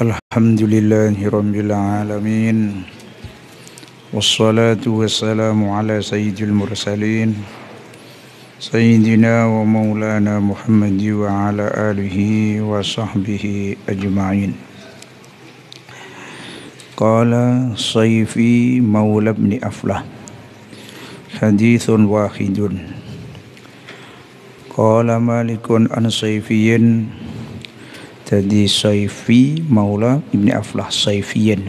الحمد لله رب العالمين والصلاة والسلام على سيد المرسلين سيدنا ومولانا محمد وعلى آله وصحبه أجمعين قال صيفي مولى بن أفلح حديث واحد قال مالك عن صيفي jadi Saifi Maula Ibni Aflah Saifiyan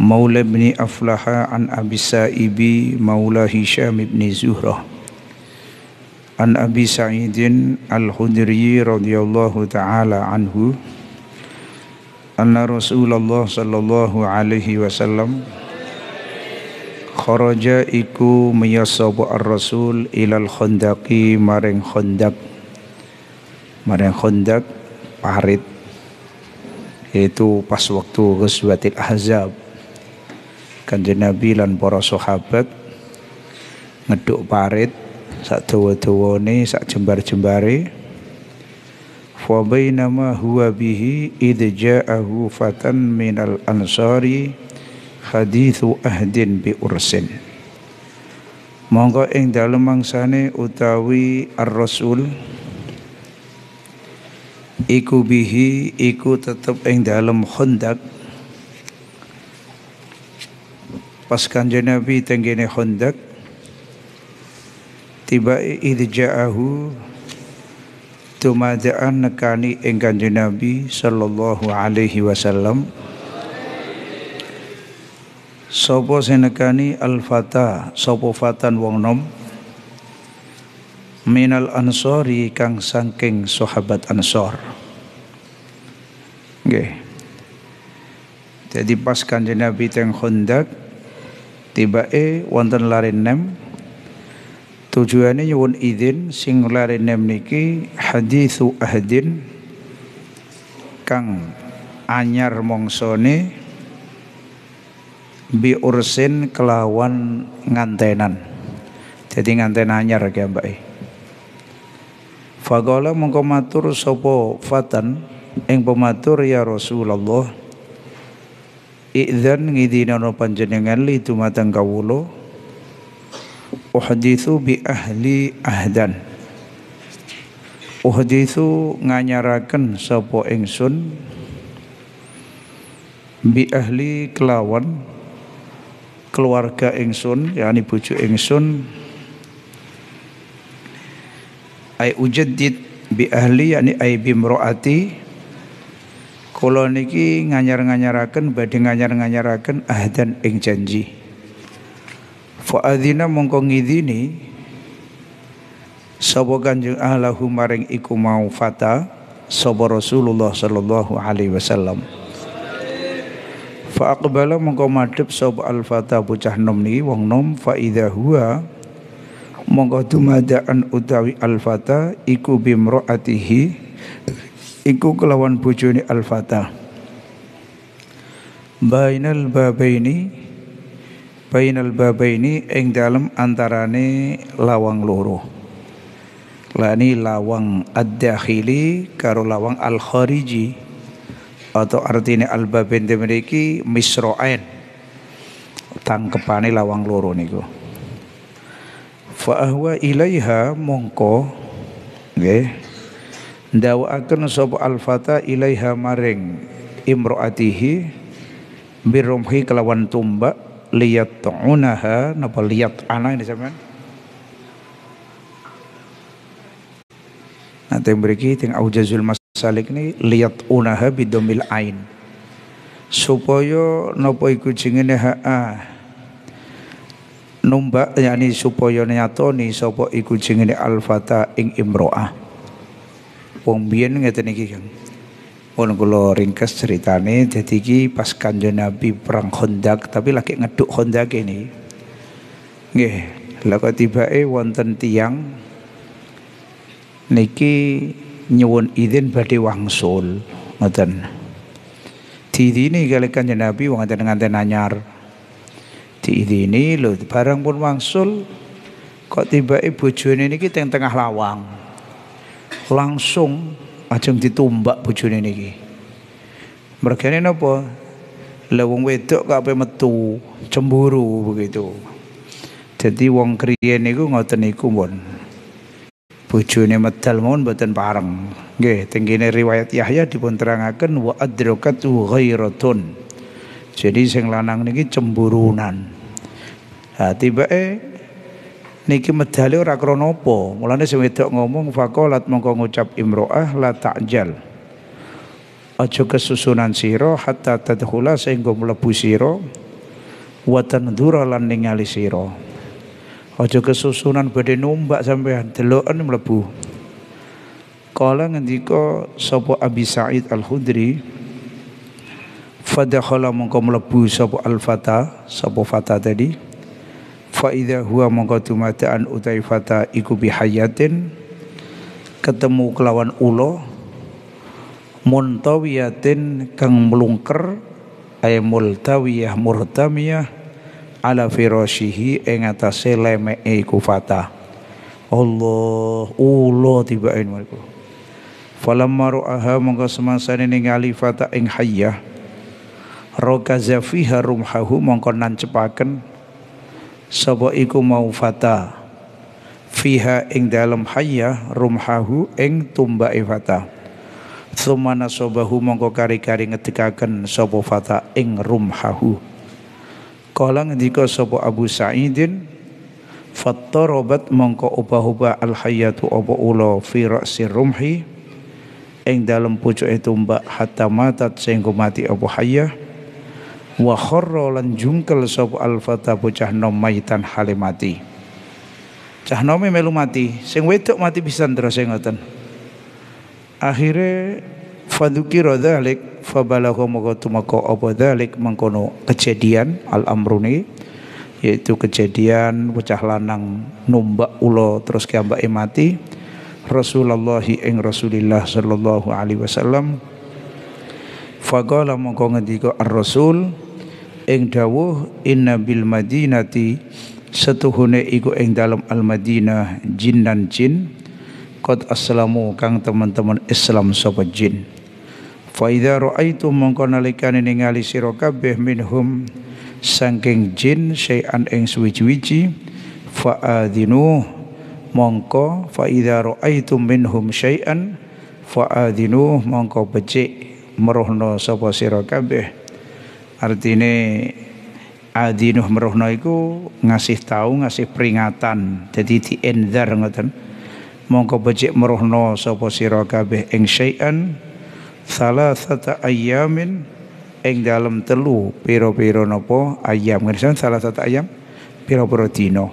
Maula Ibni Aflaha an Abi Sa'ibi Maula Hisham Ibni Zuhrah An Abi Sa'idin Al-Hudri radhiyallahu taala anhu Anna Rasulullah sallallahu alaihi wasallam kharaja iku miyasabu ar-rasul ilal khandaqi maring khandaq maring khandaq parit yaitu pas waktu Ghazwatil Ahzab kanjeng Nabi lan para sahabat ngeduk parit sak dawa-dawane sak jembar-jembare fa bainama huwa bihi id ja'ahu fatan minal ansari hadithu ahdin bi ursin monggo ing dalem mangsane utawi ar-rasul iku bihi iku tetep ing dalam khondak pas kanjeng Nabi tenggene khondak tiba idja'ahu tumadaan nekani ing kanjeng Nabi sallallahu alaihi wasallam sapa sing nekani al-fata sapa fatan wong nom minal ansori kang sangking sahabat ansor nggih jadi pas kanjeng Nabi teng Khandaq tibake wonten nem. tujuannya nyuwun izin sing larin nem niki hadithu ahdin kang anyar mongsone biursin kelawan ngantenan jadi nganten anyar ya mbak e. Faqala mongko matur sapa fatan ing pematur ya Rasulullah Idzan ngidinana panjenengan li tumateng kawula Uhdithu bi ahli ahdan Uhdithu nganyaraken sapa ingsun bi ahli kelawan keluarga ingsun yakni bojo ingsun ay ujaddid bi ahli yani ay bimroati kula niki nganyar-nganyaraken badhe nganyar-nganyaraken ahdan ing janji fa adzina mongko ngidini sapa kanjeng ahlahu maring iku mau fata sapa Rasulullah sallallahu alaihi wasallam fa aqbala mongko madhep sapa al fata bocah nom niki wong nom fa idza huwa mongko dumadaan utawi alfata iku bimroatihi iku kelawan bojone alfata bainal babaini bainal babaini ing dalem antarane lawang loro lani lawang ad-dakhili karo lawang al-khariji atau artinya al-babin dimiliki misro'ain tangkepane lawang loro niku fa ahwa ilaiha mongko nggih ndawaaken sapa al fata ilaiha maring imroatihi birumhi kelawan tumbak liyat ta'unaha napa liyat ana ini sampean Nanti beriki ting aujazul masalik ini liyat unaha bidomil ain supaya nopo iku jingene ha ah, numbak yakni supaya nyatoni sapa iku jenenge al-fata ing imro'ah wong biyen ngeten iki Kang pun kula ringkes ceritane dadi iki pas kanjeng Nabi perang Khandaq tapi lagi ngeduk hondak ini nggih lha kok tibake wonten tiang niki nyuwun izin badhe wangsul ngoten Tidini ini kali kanjeng Nabi wong ngeten-ngeten anyar ini lho barang pun wangsul kok tiba ibu eh, bojone niki teng tengah lawang langsung ajeng ditumbak bojone niki mergane napa lha wong wedok kape metu cemburu begitu jadi wong kriyen niku ngoten niku pun bojone medal mawon boten pareng nggih tenggene riwayat Yahya dipun terangaken wa adrakat ghairatun jadi sing lanang niki cemburunan Ha tibake eh, niki medali ora krana apa. Mulane sing wedok ngomong faqalat mongko ngucap imroah la ta'jal. Aja kesusunan sira hatta tadkhula sehingga mlebu sira wa tanzura lan ningali sira. Aja kesusunan badhe nombak sampean deloken mlebu. Kala ngendika sapa Abi Sa'id Al-Khudri Fadakhala mongko mlebu sapa Al-Fata, sapa Fata tadi fa idza huwa mongko dumadaan utai fata iku bihayatin ketemu kelawan ulo muntawiyatin kang melungker ay multawiyah murtamiyah ala firasyihi ing atase lemeke iku fata Allah ulo tibain mereka falamma ru'aha mongko semasa ningali fata ing hayyah rokaza fiha rumhahu mongko nancepaken sapa iku mau fata fiha ing dalem hayya rumhahu ing tumbake fata sumana sobahu mongko kari-kari ngetikaken sapa fata ing rumhahu kala ngendika sapa Abu Sa'idin fattarabat mongko ubah-ubah al hayatu apa ula fi ra'si rumhi ing dalem pucuke tumbak hatta matat sehingga mati apa hayyah wa kharra lan jungkel sapa al fata bocah nom mayitan hale mati cah nome melu mati sing wedok mati pisan terus ngoten akhire faduki dzalik fabalagha moko tumako apa dalik mengkono kejadian al amruni yaitu kejadian bocah lanang nombak ulo terus kiambake mati Rasulullah ing Rasulillah sallallahu alaihi wasallam fagola mongko ngendika ar-rasul ing dawuh inna bil madinati setuhune iku ing dalam al Madinah jin dan jin qad aslamu kang teman-teman Islam sapa jin fa idza raaitu mongko nalikane ningali sira kabeh minhum saking jin syai'an ing suwi-wiji fa adinu mongko fa idza raaitu minhum syai'an fa adinu mongko becik merohno sapa sira kabeh artine adinuh meruhna iku ngasih tahu ngasih peringatan jadi di endar ngoten mongko becik meruhna sapa sira kabeh ing syai'an salasata ayamin ing dalam telu pira-pira napa ayam ngersan salasata ayam pira-pira dina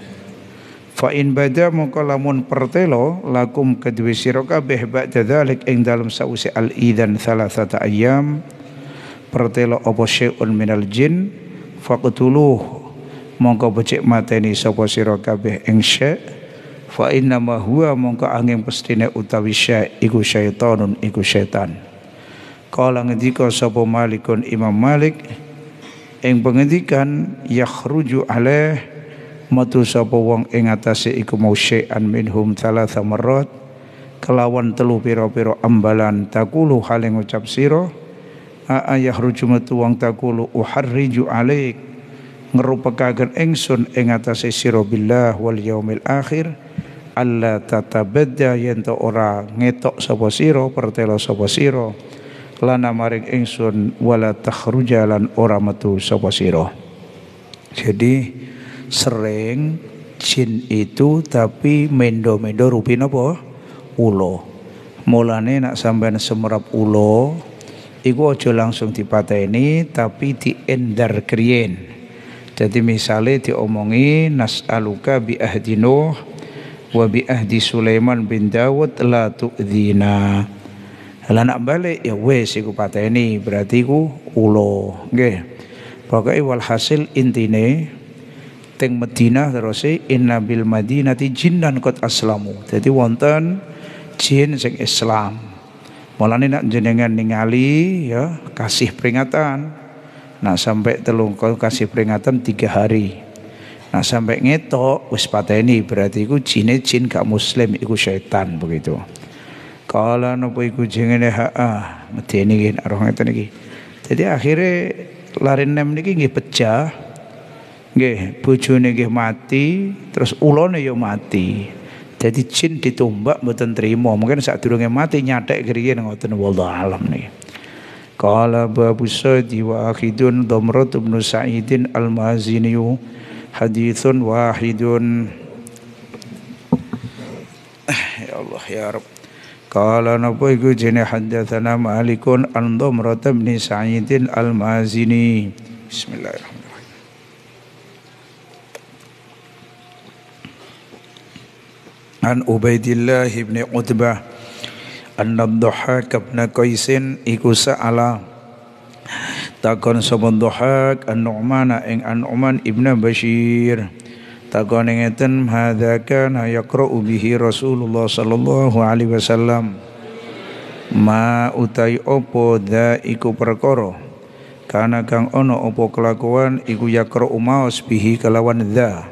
fa in bada mongko lamun pertelo lakum kedue sira kabeh ba'da dzalik ing sausi sause al idan salasata ayam ayam pertelo apa syai'un minal jin faqtuluh mongko becik mateni sapa sira kabeh ing syai' fa inna ma huwa mongko angin pestine utawi syai' iku syaitanun iku syaitan kala ngendika sapa malikun imam malik ing pengendikan yakhruju alaih metu sapa wong ing atase iku mau syai'an minhum thalatha marrat kelawan telu pira-pira ambalan takulu hal ngucap sira ayah rujumatu wang takulu uharriju alaik ngerupekaken engsun ing atase sira billah wal yaumil akhir alla tatabadda yen to ora ngetok sapa sira pertela sapa sira lana maring ingsun wala takhruja ora metu sapa sira jadi sering jin itu tapi mendo-mendo rupi napa ulo mulane nak sampean semerap ulo iku aja langsung dipateni tapi diendar kriyen jadi misalnya diomongi nas'aluka bi ahdi Nuh wa bi ahdi Sulaiman bin Dawud la tu'dhina lah nak balik ya wes iku pateni berarti iku ulo nggih pokoke walhasil intine teng Madinah terus inna bil madinati jinnan kot aslamu jadi wonten jin sing Islam Mulane nak jenengan ningali ya kasih peringatan. Nah sampai telung kasih peringatan tiga hari. Nah sampai ngetok wis pateni berarti iku jine jin gak muslim iku setan begitu. Kala napa iku jengene ha ah medeni iki roh ngeten iki. Jadi akhirnya larin nem niki nggih pecah. Nggih bojone nggih mati, terus ulone ya mati. Jadi jin ditumbak mboten terima. Mungkin saat durunge mati nyatek keriye ngoten wallahu alam niki. Qala Abu Sa'id wa akhidun Damrat bin Sa'idin al-Mazini hadithun wahidun. Ya Allah ya Rabb. Qala napa iku jene hadatsana Malikun an Damrat bin Sa'idin al-Mazini. Bismillahirrahmanirrahim. an Ubaidillah ibn Utbah anna Dhahak ibn Qaisin iku sa'ala takon sapa Dhahak an-Nu'mana ing an-Nu'man ibn Bashir takon ngeten hadza kana yaqra'u bihi Rasulullah sallallahu alaihi wasallam ma utai opo da iku perkara kana kang ono opo kelakuan iku yaqra'u maos bihi kelawan dha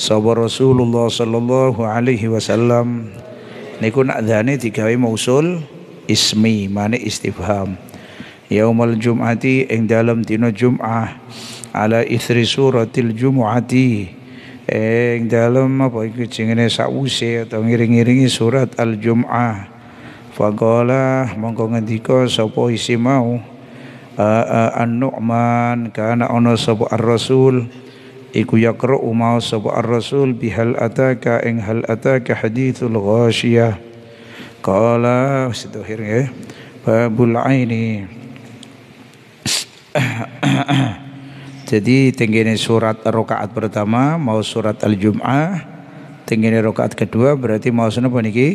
sapa Rasulullah sallallahu alaihi wasallam niku nak dhane digawe mausul ismi mane istifham yaumal jum'ati ing dalam tino jum'ah ala ithri suratil Jum'ati ing dalam apa iku jenenge sause atau ngiring-ngiringi surat al jum'ah faqala mongko ngendika sapa isi mau an-nu'man kana ono sapa ar-rasul iku yaqra'u mau sapa ar-rasul bihal ataka ing hal ataka hadithul ghasyiyah qala sedohir nggih ya, babul aini jadi tenggene surat rakaat pertama mau surat al-jum'ah tenggene rakaat kedua berarti mau Paniki niki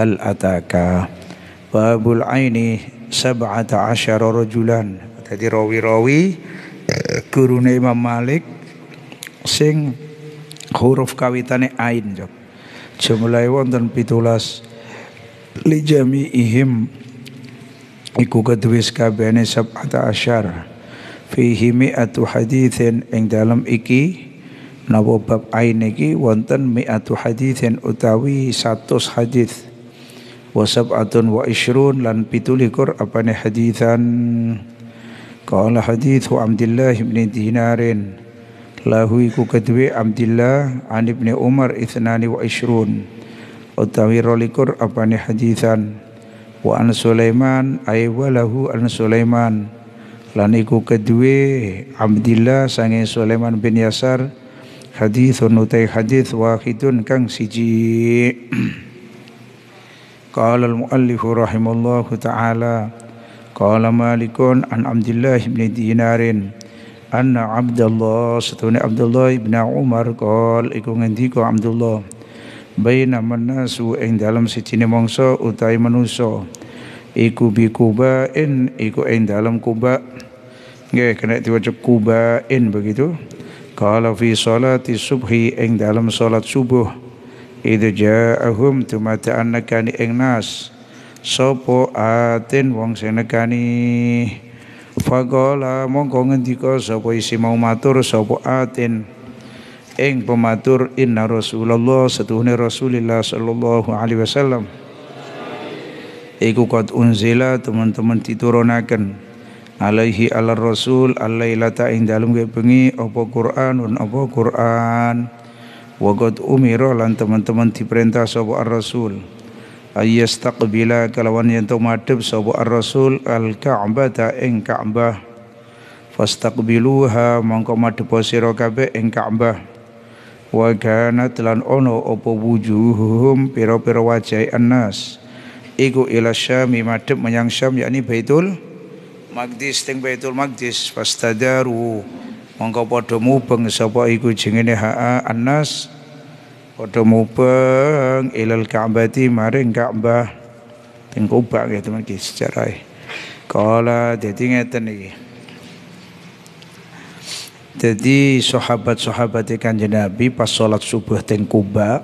hal ataka babul aini sab'ata asyara rajulan jadi rawi-rawi gurune Imam Malik sing huruf kawitane ain jot. Jumlahe wonten 17 li jami'ihim iku kedue sakabehane sab'ata asyara fihi mi'atu hadithin ing dalam iki napa bab ain iki wonten mi'atu hadithin utawi satu hadith, wa sab'atun wa ishrun lan pitulikur apane hadithan qala hadithu Abdullah bin Dinarin lahu iku kedue Abdullah an Ibnu Umar isnani wa ishrun utawi rolikur apane hadisan wa an Sulaiman ay lahu an Sulaiman lan iku kedue Abdullah sange Sulaiman bin Yasar hadithun utai hadith wahidun kang siji Qala al-muallifu rahimallahu ta'ala Qala malikun an Abdullah ibn dinarin anna Abdullah setune Abdullah ibn Umar qol iku ngendika Abdullah baina manasu ing dalam sijine mangsa utahe manusa iku bi kubain iku ing dalam kuba nggih kena diwaca kubain begitu qala fi salati subhi ing dalam salat subuh idza ja'ahum tumata annakani ing nas sapa atin wong senekani faqala mongko ngendika sapa isi mau matur sapa atin ing pematur inna rasulullah setuhune rasulillah sallallahu alaihi wasallam iku qad unzila teman-teman diturunaken alaihi ala rasul alailata ing dalem bengi apa Qur'anun apa Qur'an wa umiro lan teman-teman diperintah sapa ar-rasul ayastaqbila kalawan yen to madhep sapa ar-rasul al-ka'bata ing Ka'bah fastaqbiluha mongko madhep sira kabeh ing Ka'bah wa kana lan ono opo wujuhum pira-pira wajah annas iku ila syami madhep menyang syam yakni Baitul magdis teng Baitul magdis fastadaru mongko padha mubeng sapa iku jenenge ha'a annas Padha mubeng ilal Ka'bati maring Ka'bah. Teng Kubah ya teman ki sejarah. E. Kala dadi ngeten iki. Jadi sahabat-sahabat e Kanjeng Nabi pas salat subuh teng Kubah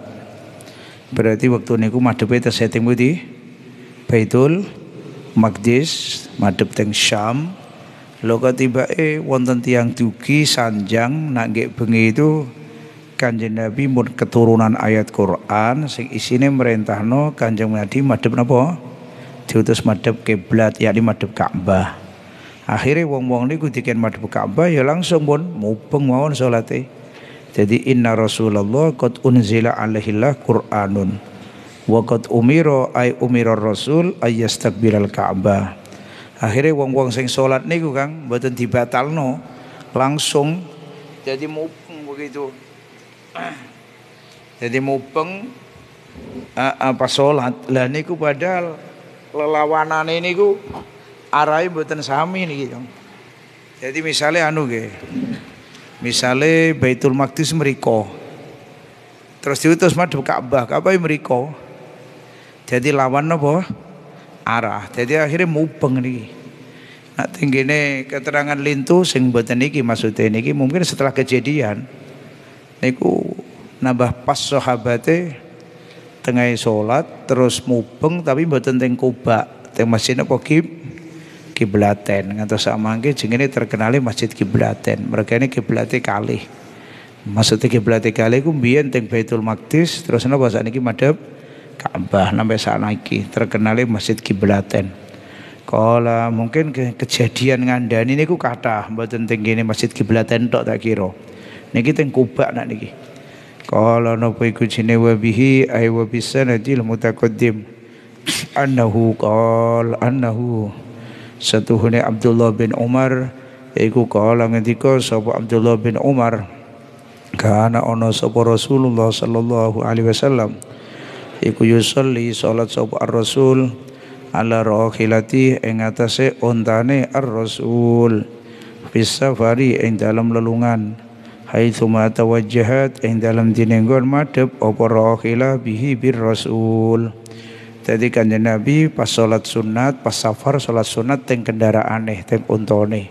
berarti waktu niku madhepe teseting pundi? Baitul Maqdis madhep teng Syam. Loka tiba eh wonten tiang dugi sanjang nak bengi itu Kanjeng Nabi mun keturunan ayat Quran sing isine merintahno Kanjeng Nabi madhep napa? Diutus madhep kiblat yakni madhep Ka'bah. Akhirnya wong-wong niku diken madhep Ka'bah ya langsung pun mubeng mawon salate. Jadi inna Rasulullah qad unzila alaihillah Qur'anun wa qad umira ay umira Rasul ay yastakbiral Ka'bah. Akhirnya wong-wong sing salat niku Kang mboten dibatalno langsung jadi mubeng begitu jadi mupeng apa sholat lah niku padahal lelawanan ini ku arai buatan sami nih gitu. Jadi misalnya anu ge, misalnya Baitul Maqdis meriko, terus diutus madhep Ka'bah, Ka'bah meriko. Jadi lawan apa? Arah. Jadi akhirnya mupeng nih. Nah, tinggi keterangan lintu sing buatan niki maksudnya niki mungkin setelah kejadian niku nambah pas sahabate tengah salat terus mubeng tapi mboten teng Kuba teng masjid apa kib kiblaten ngantos sak mangke jengene terkenale masjid kiblaten mereka ini kiblate kali, maksudnya kiblate kali, ku biyen teng Baitul Maqdis terus napa sakniki madhep Ka'bah sampai saat niki terkenale masjid kiblaten Kala mungkin ke kejadian ngandani niku kathah mboten teng kene masjid kiblaten tok tak kira niki teng Kubak nak niki qala napa iku jine wa bihi ay wa bisanadil mutaqaddim annahu qala annahu satuhune Abdullah bin Umar iku kala ngendika sapa Abdullah bin Umar kana ana sapa Rasulullah sallallahu alaihi wasallam iku yusolli salat sapa rasul ala rahilati ing atase ontane ar-rasul fis safari ing dalam lelungan haitsuma tawajjahat ing dalam dinenggon madhep apa rahila bihi bir rasul jadi kanjeng Nabi pas sholat sunat, pas safar sholat sunat teng kendaraan nih, teng untone.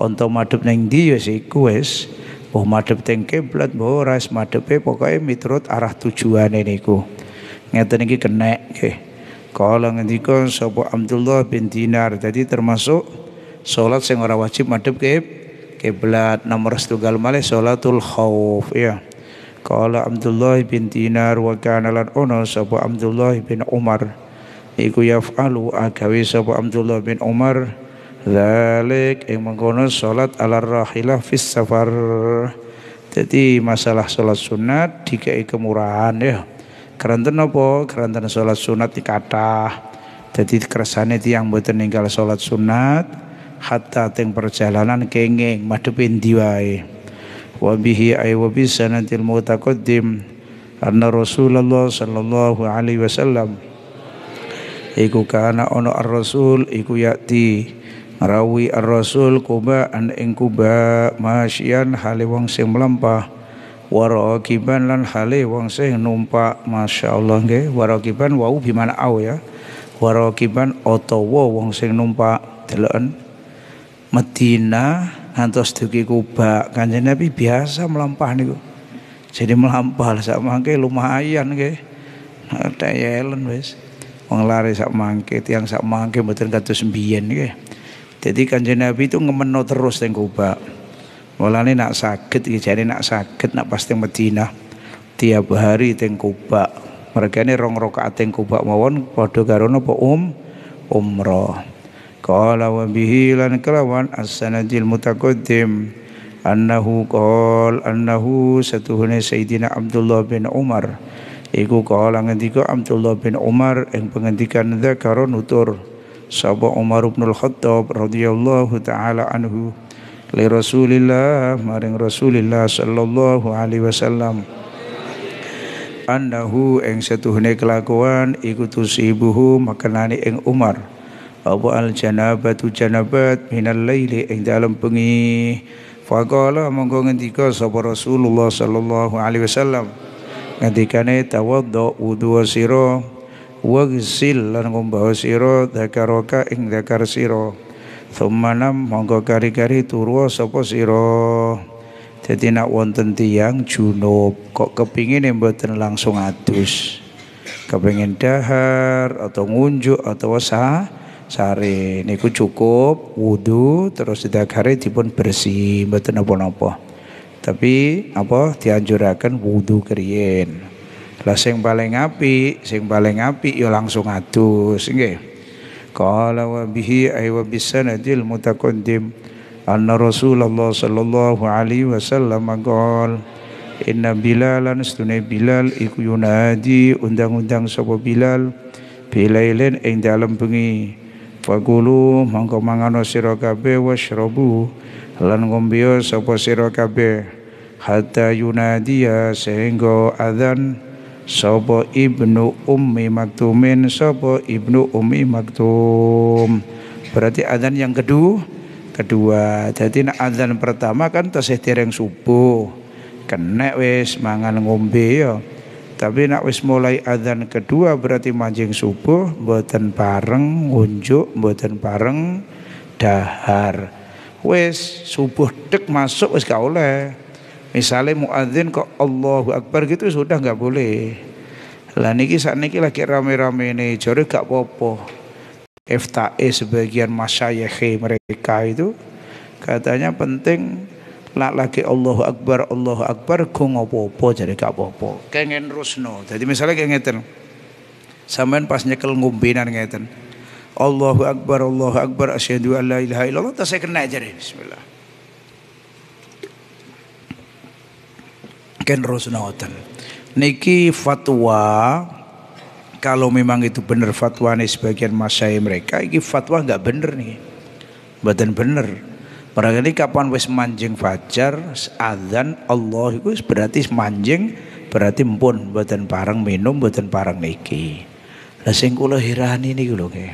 Unta madhep ning ndi ya siku wis. Mbah madhep teng kiblat, mbah ora madhepe pokoke miturut arah tujuane niku. Ngeten iki kenek nggih. Kala ngendika sapa Abdullah bin Dinar, jadi termasuk sholat sing ora wajib madhep kiblat kiblat nomor setunggal malih salatul khauf ya Kala Abdullah bin Dinar wa kana lan ono sapa Abdullah bin Umar iku yaf'alu agawe sapa Abdullah bin Umar zalik ing mengkono salat ala rahilah fis safar jadi masalah sholat sunat dikei kemurahan ya keranten apa keranten sholat sunat dikatah jadi kersane tiang boten meninggal sholat sunat hatta teng perjalanan kenging madhepin diwae wa bihi ay wa bi sanatil mutaqaddim anna Rasulullah sallallahu alaihi wasallam iku kana ono ar-rasul iku yakti rawi ar-rasul kuba an ing kuba masyian hale wong sing mlampah warakiban lan hale wong sing numpak masyaallah nggih warakiban wau bimana au ya warakiban utawa wong sing numpak deloken Medina ngantos duki Kuba kanjeng Nabi biasa melampah niku jadi melampah sak mangke lumayan nggih ada yelen wis wong lari sak mangke tiang sak mangke mboten kados mbiyen nggih jadi kanjeng Nabi itu ngemeno terus teng Kuba mulane nak sakit, iki jane nak sakit, nak pas teng Madinah tiap hari teng Kuba mereka ini rong rokaat teng Kuba mawon padha karo napa um umroh Qala wa bihi lan kelawan as-sanadil mutaqaddim annahu qol annahu satuhune Sayyidina Abdullah bin Umar iku qala ngendika Abdullah bin Umar ing pengendikan zakara nutur sapa Umar bin Khattab radhiyallahu taala anhu li Rasulillah maring Rasulillah sallallahu alaihi wasallam annahu ing satuhune kelakuan iku tusibuhu makanane ing Umar apa al janabatu janabat minal laili ing dalam bengi faqala monggo ngendika sapa Rasulullah sallallahu alaihi wasallam ngendikane tawaddo wudu sira wagsil lan ngombawa sira dakaroka ing dakar sira thumanam monggo kari-kari turu sapa sira jadi nak wonten tiang junub kok kepingin yang langsung adus kepingin dahar atau ngunjuk atau sah sare niku cukup wudu terus di dipun bersih mboten napa-napa tapi apa dianjurakan wudu keriyen lah sing paling api, sing paling api ya langsung adus nggih qala wa bihi ay wa bisanadil mutaqaddim anna rasulullah sallallahu alaihi wasallam qol inna bilalan stune bilal iku yunadi undang-undang sapa bilal bilailen ing dalem bengi Fakulu mangko mangano sira kabeh washrabu lan ngombe sapa sira kabeh hatta yunadiya sehingga adzan sapa ibnu ummi maktumin sapa ibnu ummi maktum berarti adzan yang kedua kedua jadi adzan pertama kan tasih dereng subuh kenek wis mangan ngombe ya tapi nak wis mulai adzan kedua berarti manjing subuh mboten bareng ngunjuk mboten bareng dahar. Wis subuh dek masuk wis gak oleh. Misalnya muadzin kok Allahu Akbar gitu sudah nggak boleh. Lah niki saat niki lagi rame-rame ini jare gak popo. FTA sebagian masyayikh mereka itu katanya penting lak lagi Allahu Akbar Allahu Akbar ku ngopo-opo jadi gak apa-apa kengen rusno jadi misalnya kayak ngeten sampean pas nyekel ngumpinan ngeten Allahu Akbar Allahu Akbar asyhadu an la ilaha illallah saya kena jadi bismillah ken rusno ngoten niki fatwa kalau memang itu benar fatwa nih sebagian masai mereka ini fatwa nggak bener nih badan bener Barangkali kapan wis manjing fajar adzan Allah itu berarti manjing berarti mpun mboten parang minum mboten parang niki. Lah sing kula herani niku lho nggih.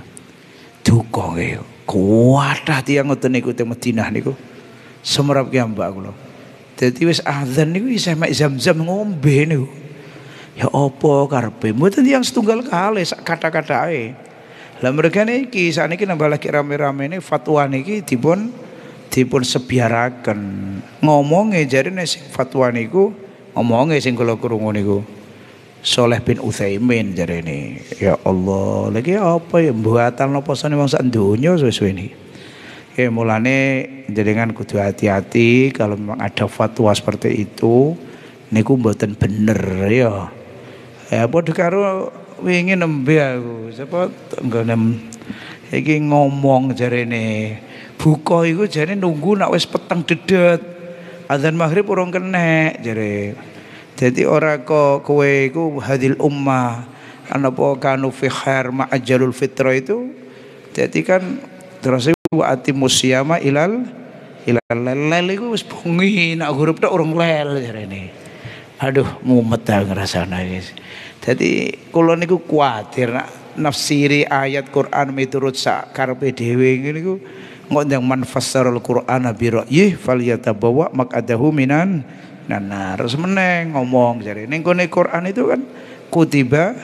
Duka nggih. Kuatah tiyang ngoten niku teng Madinah niku. Semerap ki ambak kula. Dadi wis adzan niku isih mek zam-zam ngombe niku. Ya apa karepe? Mboten tiyang setunggal kali sak kata-katae. Lah mereka niki saniki nambah lagi rame-rame ini fatwa niki dipun dipun sebiaraken. Ngomonge jarine sing fatwa niku ngomongnya sing kula krungu niku. Soleh bin jadi ini Ya Allah, lagi apa ya buatan lo sane wong bangsa donya sesuai suwe Ya mulane kan kudu hati-hati kalau memang ada fatwa seperti itu niku buatan bener ya. Ya bodoh karo ingin nembe aku. enggak nggone iki ngomong ini Buka iku jane nunggu nak wis petang dedet. Azan maghrib urung kena jare. Jadi ora kok kowe iku hadil ummah. Kan apa kanu fi khair maajjalul fitra itu. Jadi kan terus wa atimus siyama ilal ilal lel iku wis bengi nak grup tok urung lel jarene. Aduh mumet ta ngrasana Jadi kula niku kuwatir nak nafsiri ayat Quran miturut sak karepe dhewe ngene niku ngondang man fassarul qur'ana bi ra'yih mak ada minan nanar meneng ngomong jare nengko kene Quran itu kan kutiba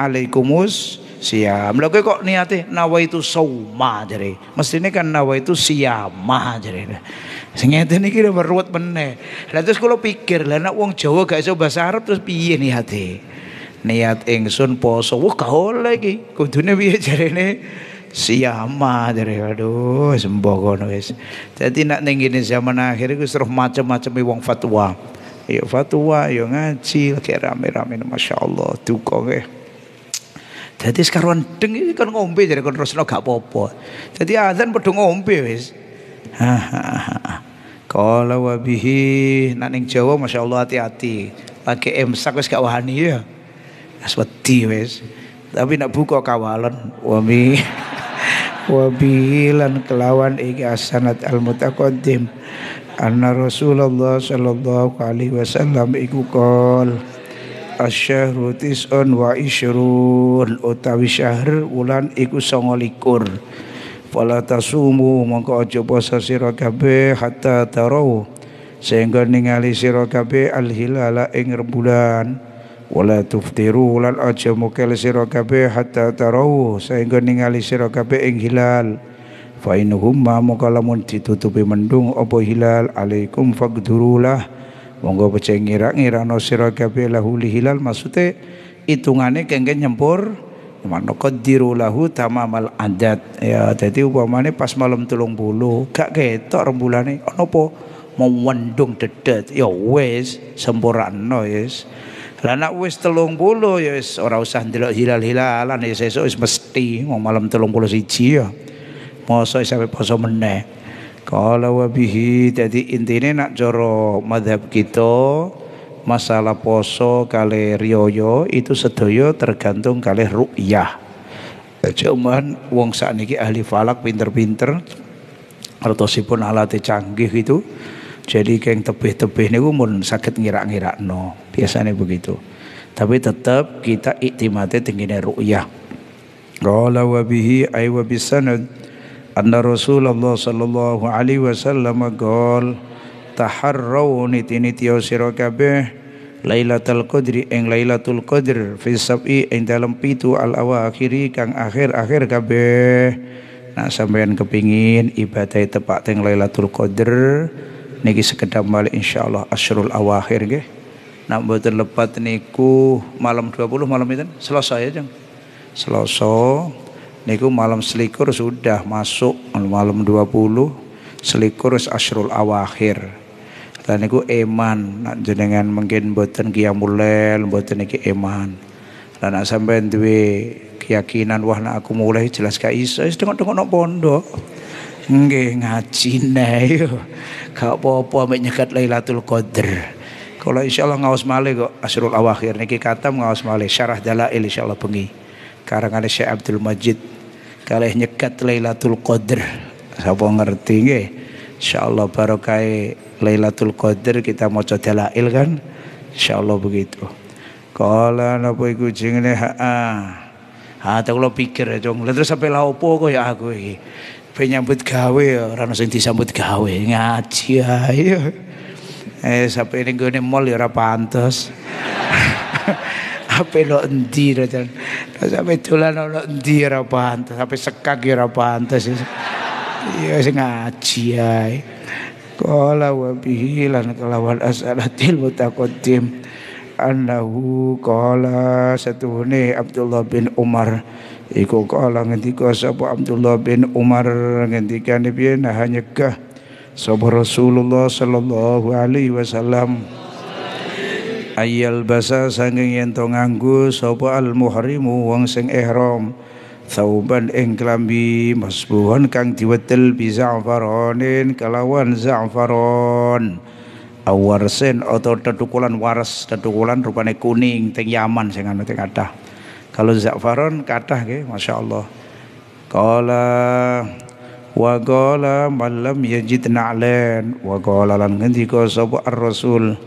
alaikumus siam lha kok niate nawaitu sauma mesti ini kan nawaitu siyama jare sing ngeten iki weruwet meneh meneng terus kalau pikir lah nek uang Jawa gak iso bahasa Arab terus piye niate niat ingsun poso wah gak lagi iki biar piye nih siyama dari aduh sembuh kono wis nak ning zaman akhir iku terus macam-macam wong fatwa ya fatwa ya ngaji kayak rame-rame masyaallah dukung eh jadi sekarang deng iki kan ngombe jadi kan terusno gak apa-apa azan pedung ngombe wis ha ha wabihi nak ning Jawa masyaallah hati-hati. Lagi emsak wis gak wahani ya. aswati wes wis. Tapi nak buka kawalan wami. wa bihi kelawan iki asanat al mutaqaddim anna Rasulullah sallallahu alaihi wasallam iku kol. asyhru tis'un wa isyrun utawi syahr wulan iku 29 fala tasumu mongko aja poso sira kabeh hatta tarau sehingga ningali sira kabeh al hilala ing rembulan wala tuftiru lan aja mukel sira kabeh hatta tarau sehingga ningali sira kabeh ing hilal fa in humma mukalamun ditutupi mendung apa hilal alaikum fagdurulah. monggo pecah ngira no sira kabeh lahu hilal maksude itungane kengke nyempur Mana qaddiru lahu tamamal adat ya dadi upamane pas malam 30 gak ketok rembulane ana apa mewendung dedet ya wis sempurna wis yes. Lah nek wis 30 ya wis ora usah ndelok hilal-hilalan ya sesuk wis mesti mau malam 31 ya. Mosok sampai poso meneh. Kala wa bihi dadi intine nak cara madhab kita masalah poso kali riyoyo itu sedaya tergantung kali ru'yah. Cuman wong sakniki ahli falak pinter-pinter, artosipun alate canggih itu jadi keng tebih-tebih niku mun sakit ngira-ngirakno. Biasanya begitu. Tapi tetap kita iktimate tengene ru'yah. Qala wa bihi ay wa bisanad anna Rasulullah sallallahu alaihi wasallam qol taharraw nitinitiyo sira kabeh Lailatul Qadri ing Lailatul Qadr fi sab'i ing dalam pitu al awakhiri kang akhir-akhir kabeh. Nah sampean kepingin ibadah tepat teng Lailatul Qadr niki sekedar balik insya Allah asyrul awakhir nggih nak mboten lepat niku malam 20 malam itu selasa ya jeng selasa niku malam selikur sudah masuk malam 20 selikur asyrul awakhir dan niku iman nak jenengan mungkin mboten kiamulail mboten niki iman dan nak sampean duwe keyakinan wah nak aku mulai jelas gak iso wis tengok-tengok nak pondok Nggih ngaji nae yo. Gak apa-apa mek nyekat Lailatul Qadar. Kalau insya Allah ngawas malih kok Asrul Awakhir niki katam ngawas malih Syarah Dalail insya Allah bengi. Karangan Syekh Abdul Majid. Kalau nyekat Lailatul Qadar. Sapa ngerti nggih? Insya Allah barokah Lailatul Qadar kita maca Dalail kan. Insya Allah begitu. Kala napa iku jenenge ha. Ha tak pikir ya, Terus sampai opo kok ya aku iki penyambut gawe ya ora ono sing disambut gawe ngaji ayo eh sampai ini gue mall ya ora pantes apa lo endi dan sampai dolan lo endi ya ora pantes sampai sekak ya ora pantes ya sing ngaji ae qala wa bihi lan kelawan asalatil mutaqaddim annahu qala satuhune Abdullah bin Umar Iku kala ngendika sapa Abdullah bin Umar ngendikane piye nah nyegah sapa Rasulullah sallallahu alaihi wasallam ayal basa sanging yen to nganggo sapa al muhrimu wong sing ihram sauban ing klambi masbuhan kang diwetel bisa za'faronin kalawan za'faron awarsen atau tetukulan waras tetukulan rupane kuning teng Yaman sing ana teng kalau za'faron kathah nggih, masyaallah. Qala wa qala man lam yajid na'lan wa qala lan ngendika sapa ar-rasul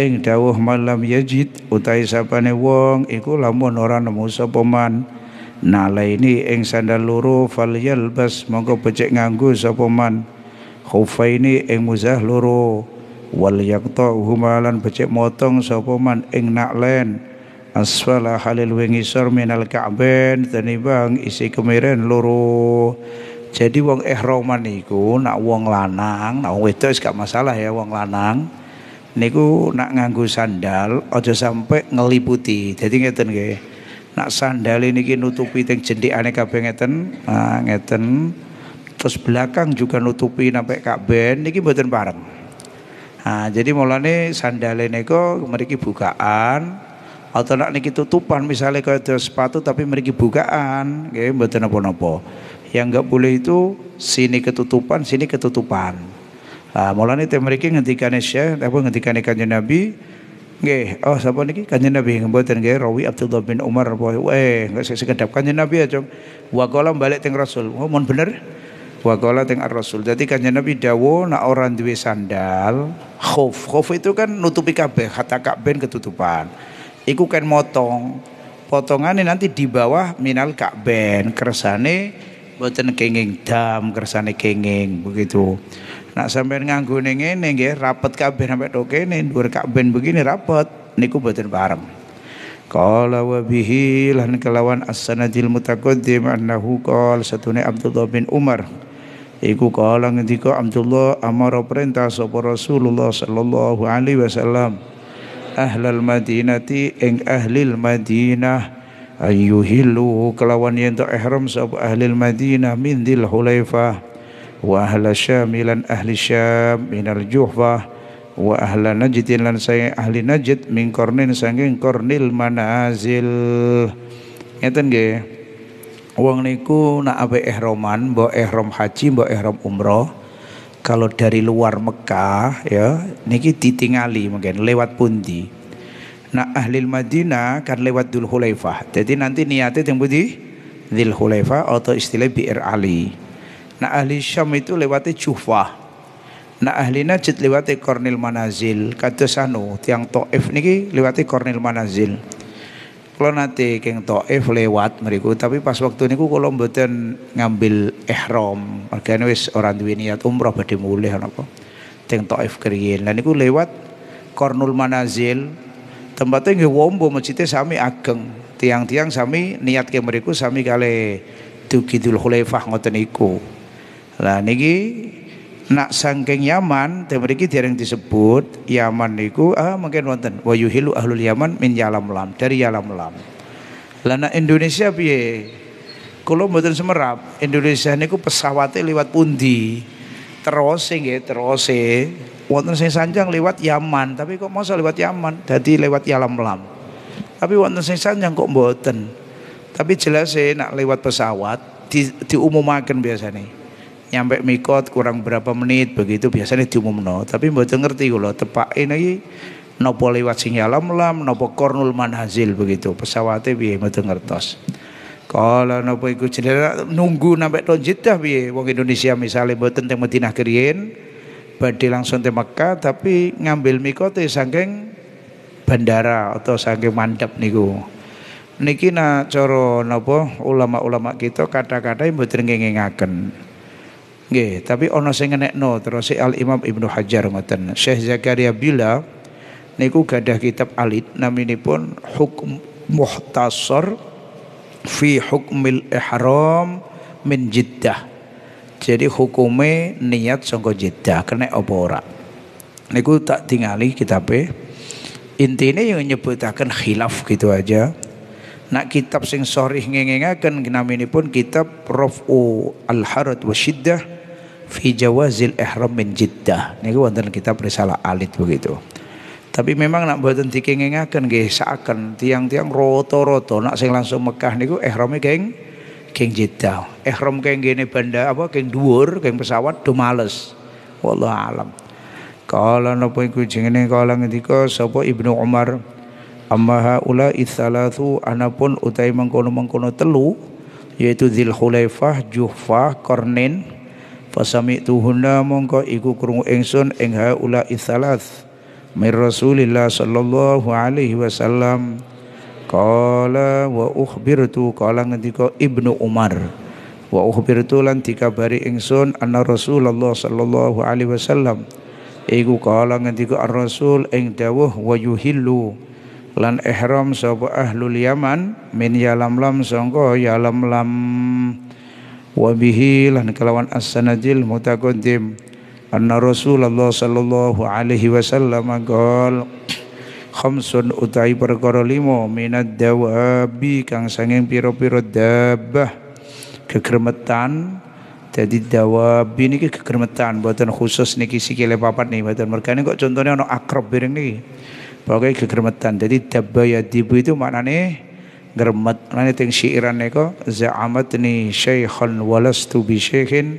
ing dawuh malam yajid utai sapane wong iku lamun ora nemu sapa man nalaini ing sandal loro falyalbas mongko becik nganggo sapa man khufaini ing muzah loro wal yaqta'uhuma lan becik motong sapa man ing naklen asfala halil wingisor minal ka'ben tenibang isi kemiren loro jadi wong ihraman niku nak wong lanang nak wong wedok gak masalah ya wong lanang niku nak nganggo sandal aja sampai ngeliputi jadi ngeten nggih nak sandal niki nutupi teng jendikane kabeh ngeten nah, ngeten terus belakang juga nutupi sampai kabeh niki mboten bareng Nah, jadi mulane sandale niku mriki bukaan atau nak niki tutupan misalnya kaya sepatu tapi mereka bukaan nggih mboten napa-napa yang nggak boleh itu sini ketutupan sini ketutupan nah mulane teh mriki ngendikane Syekh apa ngendikane Kanjeng Nabi nggih oh sapa niki Kanjeng Nabi mboten nggih rawi Abdullah bin Umar eh nggak sing sekedap Kanjeng Nabi aja wa qala balik teng Rasul oh mun bener wa qala teng Rasul dadi Kanjeng Nabi dawuh nak orang duwe sandal khuf khuf itu kan nutupi kabeh hatta kabeh ketutupan iku kan motong potongane nanti di bawah minal kakben kersane boten kenging dam kersane kenging begitu nak sampai nganggo ning ngene nggih rapet kabeh sampai tok kene dhuwur kakben begini rapet niku boten bareng Qala wa bihi lan kelawan as-sanadil mutaqaddim annahu qala satune Abdullah bin Umar iku kala ngendika Abdullah amara perintah sapa Rasulullah sallallahu alaihi wasallam ahlal madinati ing ahlil madinah hilu kelawan yen to ihram sapa ahlil madinah min dil hulaifah wa ahla syamilan ahli syam minal juhfah wa ahla najdin lan saya ahli najd min qarnin sanging qarnil manazil ngeten nggih wong niku nak ape ihraman mbok ihram haji mbok ihram umroh kalau dari luar Mekah ya niki ditingali mungkin lewat pundi nah ahli Madinah kan lewat Dhul Hulaifah jadi nanti niatnya yang putih Dhul Hulaifah atau istilah Bir Ali nah ahli Syam itu lewati Jufah nah ahli Najd lewati Kornil Manazil kata sanu tiang Taif niki lewati Kornil Manazil kalau nanti keng Taif lewat meriku tapi pas waktu niku kalau mboten ngambil ihram, mergane wis orang duwe niat umrah badhe mulih napa. Teng ef keriyen. Lah niku lewat Kornul Manazil tempatnya e nggih wombo masjidnya sami ageng. Tiang-tiang sami niat ke mereka, sami kali Dugidul Khulaifah ngoten niku. Lah niki nak sangking Yaman temriki dereng disebut Yaman niku ah mungkin wonten wa yuhilu ahlul Yaman min lam dari Yalam-lam. nak Indonesia piye? Kalau mboten semerap, Indonesia niku pesawate liwat pundi? Terus nggih, terus e. wonten sing sanjang liwat Yaman, tapi kok masa liwat Yaman? Dadi liwat lam Tapi wonten sing sanjang kok mboten. Tapi jelas e, nak lewat pesawat di, umum makan biasanya nyampe mikot kurang berapa menit begitu biasanya diumumno tapi mboten ngerti kula tepak ini nopo lewat sinyalam lam nopo kornul manhazil begitu pesawatnya piye mboten ngertos kalau nopo iku jenera nunggu sampai tahun Jeddah piye wong Indonesia misalnya mboten teng Madinah keriyen badhe langsung teng Mekah tapi ngambil mikot saking bandara atau saking mandap niku niki na cara napa ulama-ulama kita kata-kata mboten ngengingaken Nggih, tapi ana sing ngenekno terus si Al Imam Ibnu Hajar ngoten. Syekh Zakaria Bila niku gadah kitab alit naminipun Hukm Muhtasar fi Hukmil Ihram min jiddah, Jadi hukume niat sangka jiddah kena apa ora. Niku tak tingali kitabe. Intinya yang nyebutaken khilaf gitu aja. Nak kitab sing sorih ngengengaken pun kitab Rafu Al-Harad wa Shiddah fi jawazil ihram min Nego Niku wonten kitab risalah alit begitu. Tapi memang nak buatan dikengengaken nggih seakan tiang-tiang roto-roto nak sing langsung Mekah niku ihrame keng keng Jeddah. Ihram keng gini benda apa keng dhuwur keng pesawat do males. Wallahu alam. Kala napa iku jenenge kala ngendika sapa Ibnu Umar amma haula itsalatu anapun utai mangkono mangkono telu yaitu Dzulkhulaifah, Juhfah, Kornen fasami tuhunda mongko iku krungu ingsun ing haula itsalath mir Rasulillah sallallahu alaihi wasallam qala wa ukhbirtu qala ngendika Ibnu Umar wa ukhbirtu lan dikabari ingsun anna Rasulullah sallallahu alaihi wasallam iku kala ngendika ar-rasul ing dawuh wa yuhillu lan ihram sapa ahlul yaman min yalamlam sangka yalamlam wa bihi lan kelawan as-sanadil mutaqaddim anna Rasulullah sallallahu alaihi wasallam qol khamsun utai perkara limo minad dawabi kang sanging pira-pira debah kekremetan jadi dawabi niki kekremetan buatan khusus niki sikile papat nih buatan mereka ini kok contohnya ono akrab bireng nih pokoknya kekremetan jadi dabba ya dibu itu maknanya gremet nane ting syiiran nika za'amatni syaikhan walastu bi syaikhin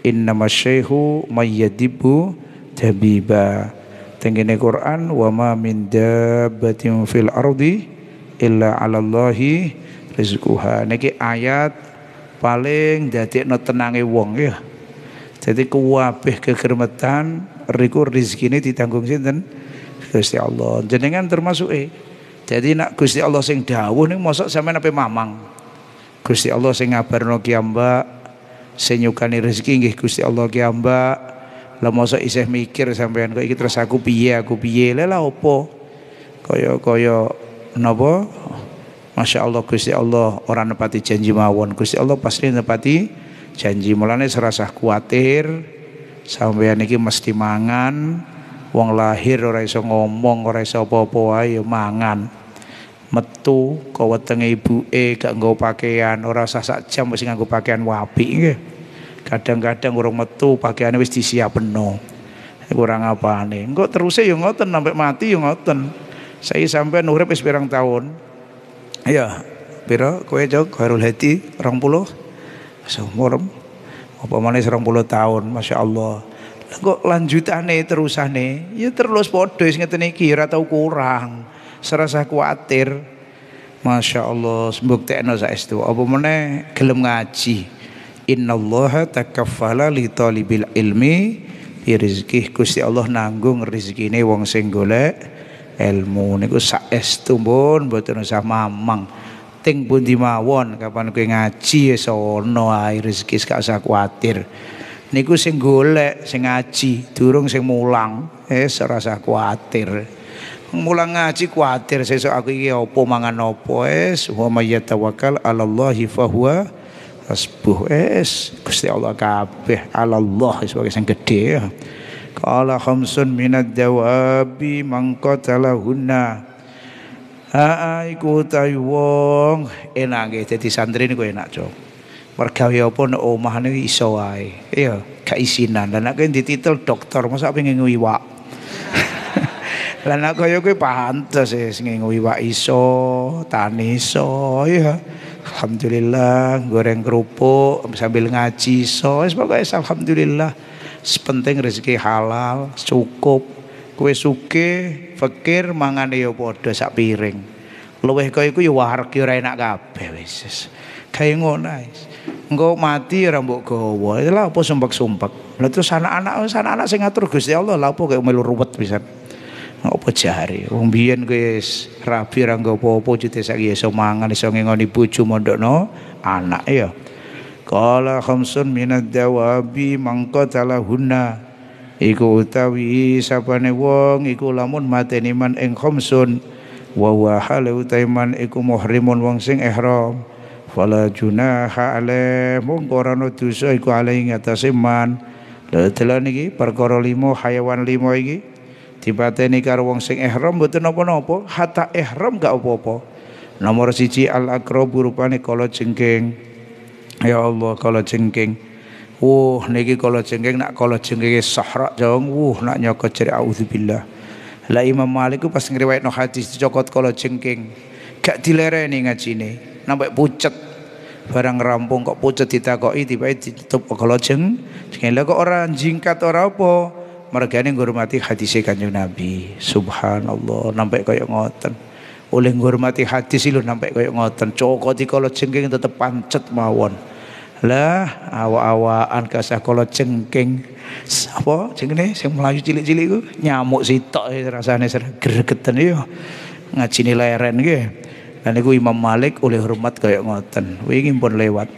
innama syaihu mayyadibu tabiba tenggene Quran wa ma min dabbatin fil ardi illa 'ala Allahi rizquha niki ayat paling dadekno tenange wong ya jadi kuwabeh kegermetan riku rezekine ditanggung sinten Gusti Allah jenengan termasuk eh jadi nak Gusti Allah sing dawuh niku mosok sampean ape mamang. Gusti Allah sing ngabarno ki ambak, sing nyukani rezeki nggih Gusti Allah ki ambak. Lah mosok isih mikir sampean kok iki terus aku piye, aku piye. Lah lah opo? Kaya-kaya napa? Masya Allah Gusti Allah orang nepati janji mawon Gusti Allah pasti nepati janji mulane serasa kuatir sampean iki mesti mangan wong lahir ora iso ngomong ora iso apa-apa ayo mangan metu kau kawetenge ibuke gak nggo pakaian ora sasak jam wis nggak pakaian wapi nggih. Kadang-kadang urung metu pakaiane wis penuh Kurang apane. Engko terus ya ngoten sampai mati ya ngoten. Saya sampai urip wis pirang tahun. Ya, pira kowe jog Khairul Hadi 20 seumur apa serang puluh tahun Masya Allah kok lanjutane terusane ya terus padha sing ngeten iki ora tau kurang serasa kuatir Masya Allah sembuktekno saestu apa meneh gelem ngaji innallaha takaffala li talibil ilmi bi rizqih Allah nanggung rezekine wong sing golek ilmu niku estu pun mboten usah mamang ting pun mawon kapan kowe ngaji wis ana ya ae rezeki gak usah kuatir niku sing golek sing ngaji durung sing mulang eh ora usah kuatir mulang ngaji kuatir sesuk aku iki apa mangan opo es wa may yatawakkal 'alallahi fahuwa hasbuh es Gusti Allah kabeh 'alallah sebagai sing gede, ya. Qala khamsun minad dawabi mangqatalahunna Ha iku tayu wong enak dadi santri niku enak cok. Mergawe apa nek omah niku iso wae. Iya, gak isinan. Lah nek dititel dokter masa pengen ngiwak. Lah nek kaya kuwi pantes wis ngengu iso, tani iso ya. Alhamdulillah goreng kerupuk sambil ngaji iso. Wis pokoke alhamdulillah. Sepenting rezeki halal, cukup. Kowe suke, fakir mangane ya padha sak piring. Luwih kaya iku ya wargi ora enak kabeh wis. Kae ngono engko mati ora mbok gawa. Lha apa sumpek-sumpek. Lah terus anak-anak anak-anak sing ngatur Gusti Allah lha apa kaya melu ruwet pisan kejare. Wong biyen guys, rabi ra nggo apa-apa cite saiki ya iso mangan iso ngingoni bojo mondokno anak ya. Kala khamsun minad dawabi mangqatala hunna iku utawi sapane wong iku lamun mateni man ing khamsun wa wa halu taiman iku muhrimun wong sing ihram fala junaha ale mung ora ono dosa iku ale ing atase man Lha iki perkara limo hayawan iki dipateni karo wong sing ihram mboten napa-napa hatta ihram gak apa-apa nomor siji al akrabu rupane kala jengking ya Allah kala jengking Wuh niki kala jengking nak kala jengking sahrak jong wuh nak nyoko ceri auzubillah la Imam Malik pas ngriwayatno hadis dicokot kala jengking gak dilereni ngajine nampak pucet barang rampung kok pucet ditakoki tiba-tiba ditutup kala jeng jeng kok ora jingkat ora apa mereka mati ngurmati hadis Kanjeng Nabi. Subhanallah, nampak kayak ngoten. Oleh mati hadis itu nampak kaya ngoten. di kalau cengking tetep pancet mawon. Lah awak awak kasah kalau cengking Apa jenenge sing melayu cilik-cilik iku nyamuk sitok rasane gregeten yo. Ngajine leren nggih. dan niku Imam Malik oleh hormat kaya ngoten. ingin pun lewat.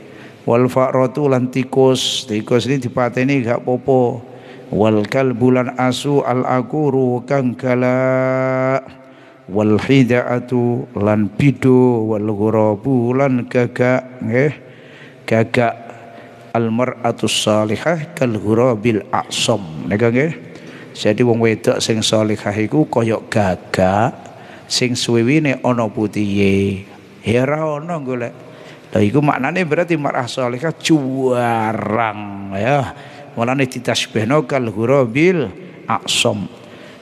Wal fa'ratu lan tikus, tikus ini dipateni gak popo wal kalbulan asu al akuru kang wal hidaatu lan pido wal ghurabu lan gagak nggih gagak al mar'atu salihah kal ghurabil a'sam nika nggih jadi wong wedok sing salihah iku kaya gagak sing suwiwine ana putihe ya ora ana golek lha iku maknane berarti mar'ah salihah juarang ya walane ditasbihno kal ghurabil aqsam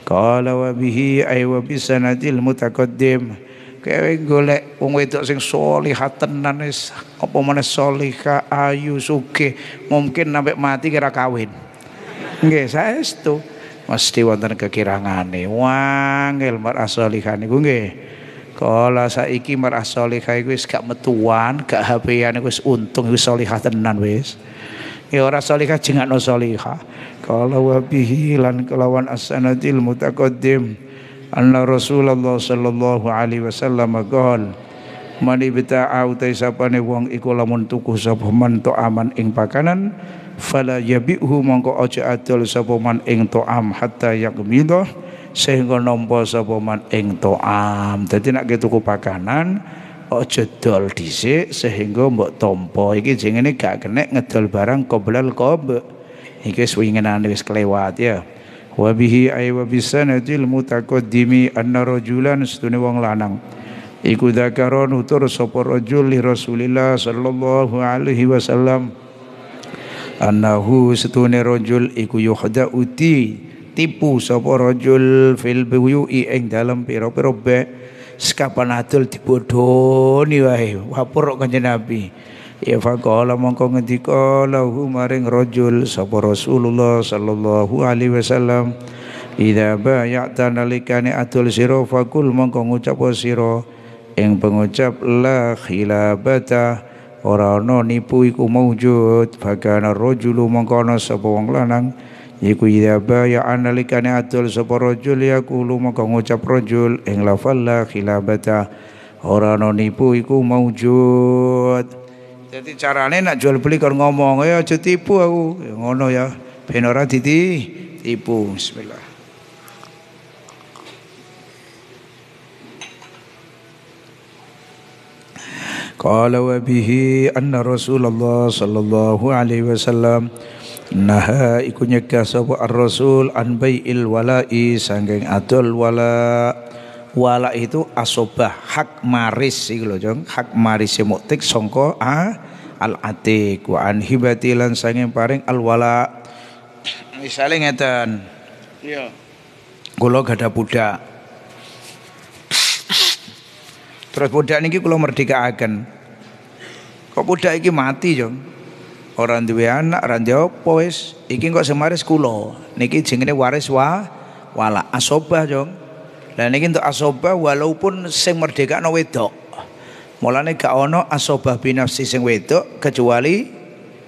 qala wa bihi ay wa bisanadil mutaqaddim kowe golek wong wedok sing salihah tenan wis apa meneh salihah ayu sugih mungkin sampai mati kira kawin nggih saestu mesti wonten kekirangane wangil mar'ah salihah niku nggih Kala saiki iki salihah iku wis gak metuan, gak HP-an iku wis untung wis salihah tenan wis ya ora salihah jengakno salihah qala wa bihi lan kelawan asanatil mutaqaddim anna Rasulullah sallallahu alaihi wasallam qol man ibta'a utai sapane wong iku lamun tuku sapa man aman ing pakanan fala yabihu mongko aja adol sapa man ing am hatta yaqmidah sehingga nampa sapa man ing to'am dadi nek tuku pakanan aja dol dhisik sehingga mbok tampa iki jengene gak kenek ngedol barang qoblal qob iki wis winginan wis kelewat ya wa bihi ay wa bisanadil mutaqaddimi anna rajulan sedune wong lanang iku dakaro nutur sapa rajul li Rasulillah sallallahu alaihi wasallam annahu sedune rajul iku yuhda uti tipu sapa rajul fil buyu ing dalem pira-pira sekapan atul dibodoni wae wapur kanjeng Nabi ya faqala mongko ngendika lahu maring rajul sapa Rasulullah sallallahu alaihi wasallam Ida bayakta nalikane atul siro fakul mongko ngucap siro Yang pengucap la khilabata Ora ana nipu iku maujud bagana rajulu mongko ana lanang iku idza ya baya analikane adol sapa rajul yaqulu maka ngucap rajul ing lafal la khilabata ora noni nipu iku maujud jadi carane nak jual beli kon ngomong ya aja tipu aku ya ngono ya ben ora diti tipu bismillah قال وبه أن رسول الله صلى alaihi wasallam Naha iku nyegah sapa Ar-Rasul an bai'il wala'i sanggeng adol wala. Wala itu asobah hak maris iku lho, Jong. Hak maris muktik sangka ah al atik wa an hibati lan sanging paring al wala. Misale ngeten. Iya. Kula gadah budak. Terus budak niki kula merdekaaken. Kok budak iki mati, Jong? Orang duwe anak, ora apa wis. Iki kok semaris kulo Niki jenenge waris wa wala asobah, Jong. Lah niki untuk asobah walaupun sing no wedok. Mulane gak ono asobah binafsi sing wedok kecuali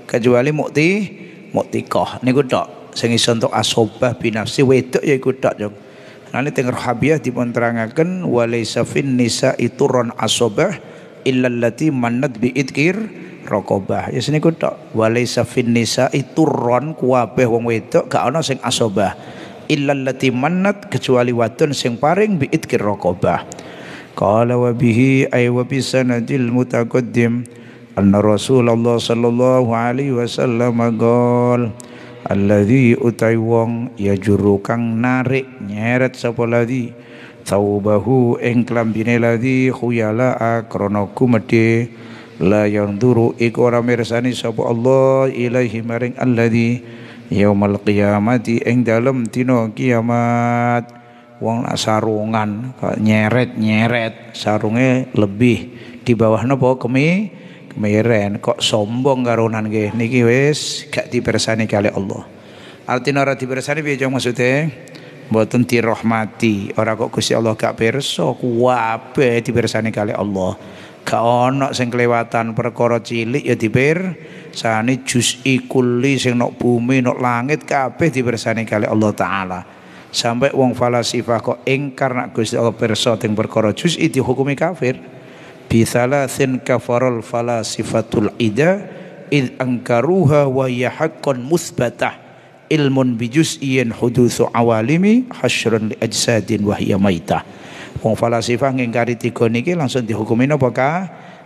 kecuali mukti koh, niku tok sing iso entuk asobah binafsi wedok ya iku tok, Jong. Nanti teng Rahabiyah dipun terangaken walaisa fin nisa iturun asobah illallati mannat bi idkir rokobah. Ya sini kudo walisa finisa itu Ron kuabeh wong wedok gak ana sing asobah. Illal lati kecuali watun sing paring biitkir rokobah. Qala wabihi ay wa bisanadil mutaqaddim anna Rasulullah sallallahu alaihi wasallam agol alladzi utai wong ya juru kang narik nyeret sapa ladzi taubahu ing klambine ladzi khuyala akrana kumedhe la dulu, iku ora mirsani sapa Allah ilaihi maring alladzi yaumal qiyamati ing dalem dina kiamat wong nak sarungan nyeret-nyeret sarunge lebih di bawah napa kemi kemiren kok sombong garunan nggih niki wis gak dipersani kali Allah artinya ora dipersani piye maksudnya mboten dirahmati ora kok Gusti Allah gak pirsa kuwabe dipersani kali Allah gak ono sing kelewatan perkara cilik ya dipir sani juz'i kuli sing nok bumi nok langit kabeh dipersani kali Allah taala sampai wong falasifah kok ingkar nak Gusti Allah pirsa teng perkara juz'i dihukumi kafir bithalathin kafarul falasifatul ida id angkaruha wa yahaqqan musbatah ilmun bijuz'in hudutsu awalimi hasyrun li ajsadin wa hiya maitah Wong falasifah ngingkari tiga niki langsung dihukumi napa ka?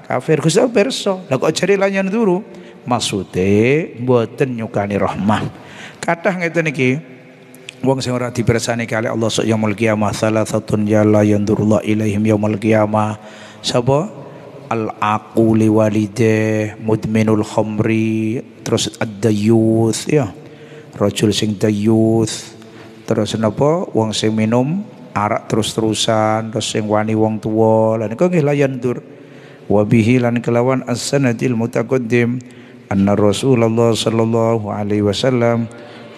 Kafir Gusti perso. pirsa. Lah kok jare lanyan turu? Maksude mboten nyukani rahmah. Kathah ngeten niki wong sing ora dipersani kali Allah sok yaumul qiyamah salasatun ya la yandurullah ilaihim yaumul qiyamah. Sapa? al aquli walide mudminul khamri terus ad-dayuth ya rajul sing dayuth terus napa wong sing minum arak terus-terusan terus sing wani wong tuwa lan iku nggih layan dur wa bihi lan kelawan as-sanadil mutaqaddim anna Rasulullah sallallahu alaihi wasallam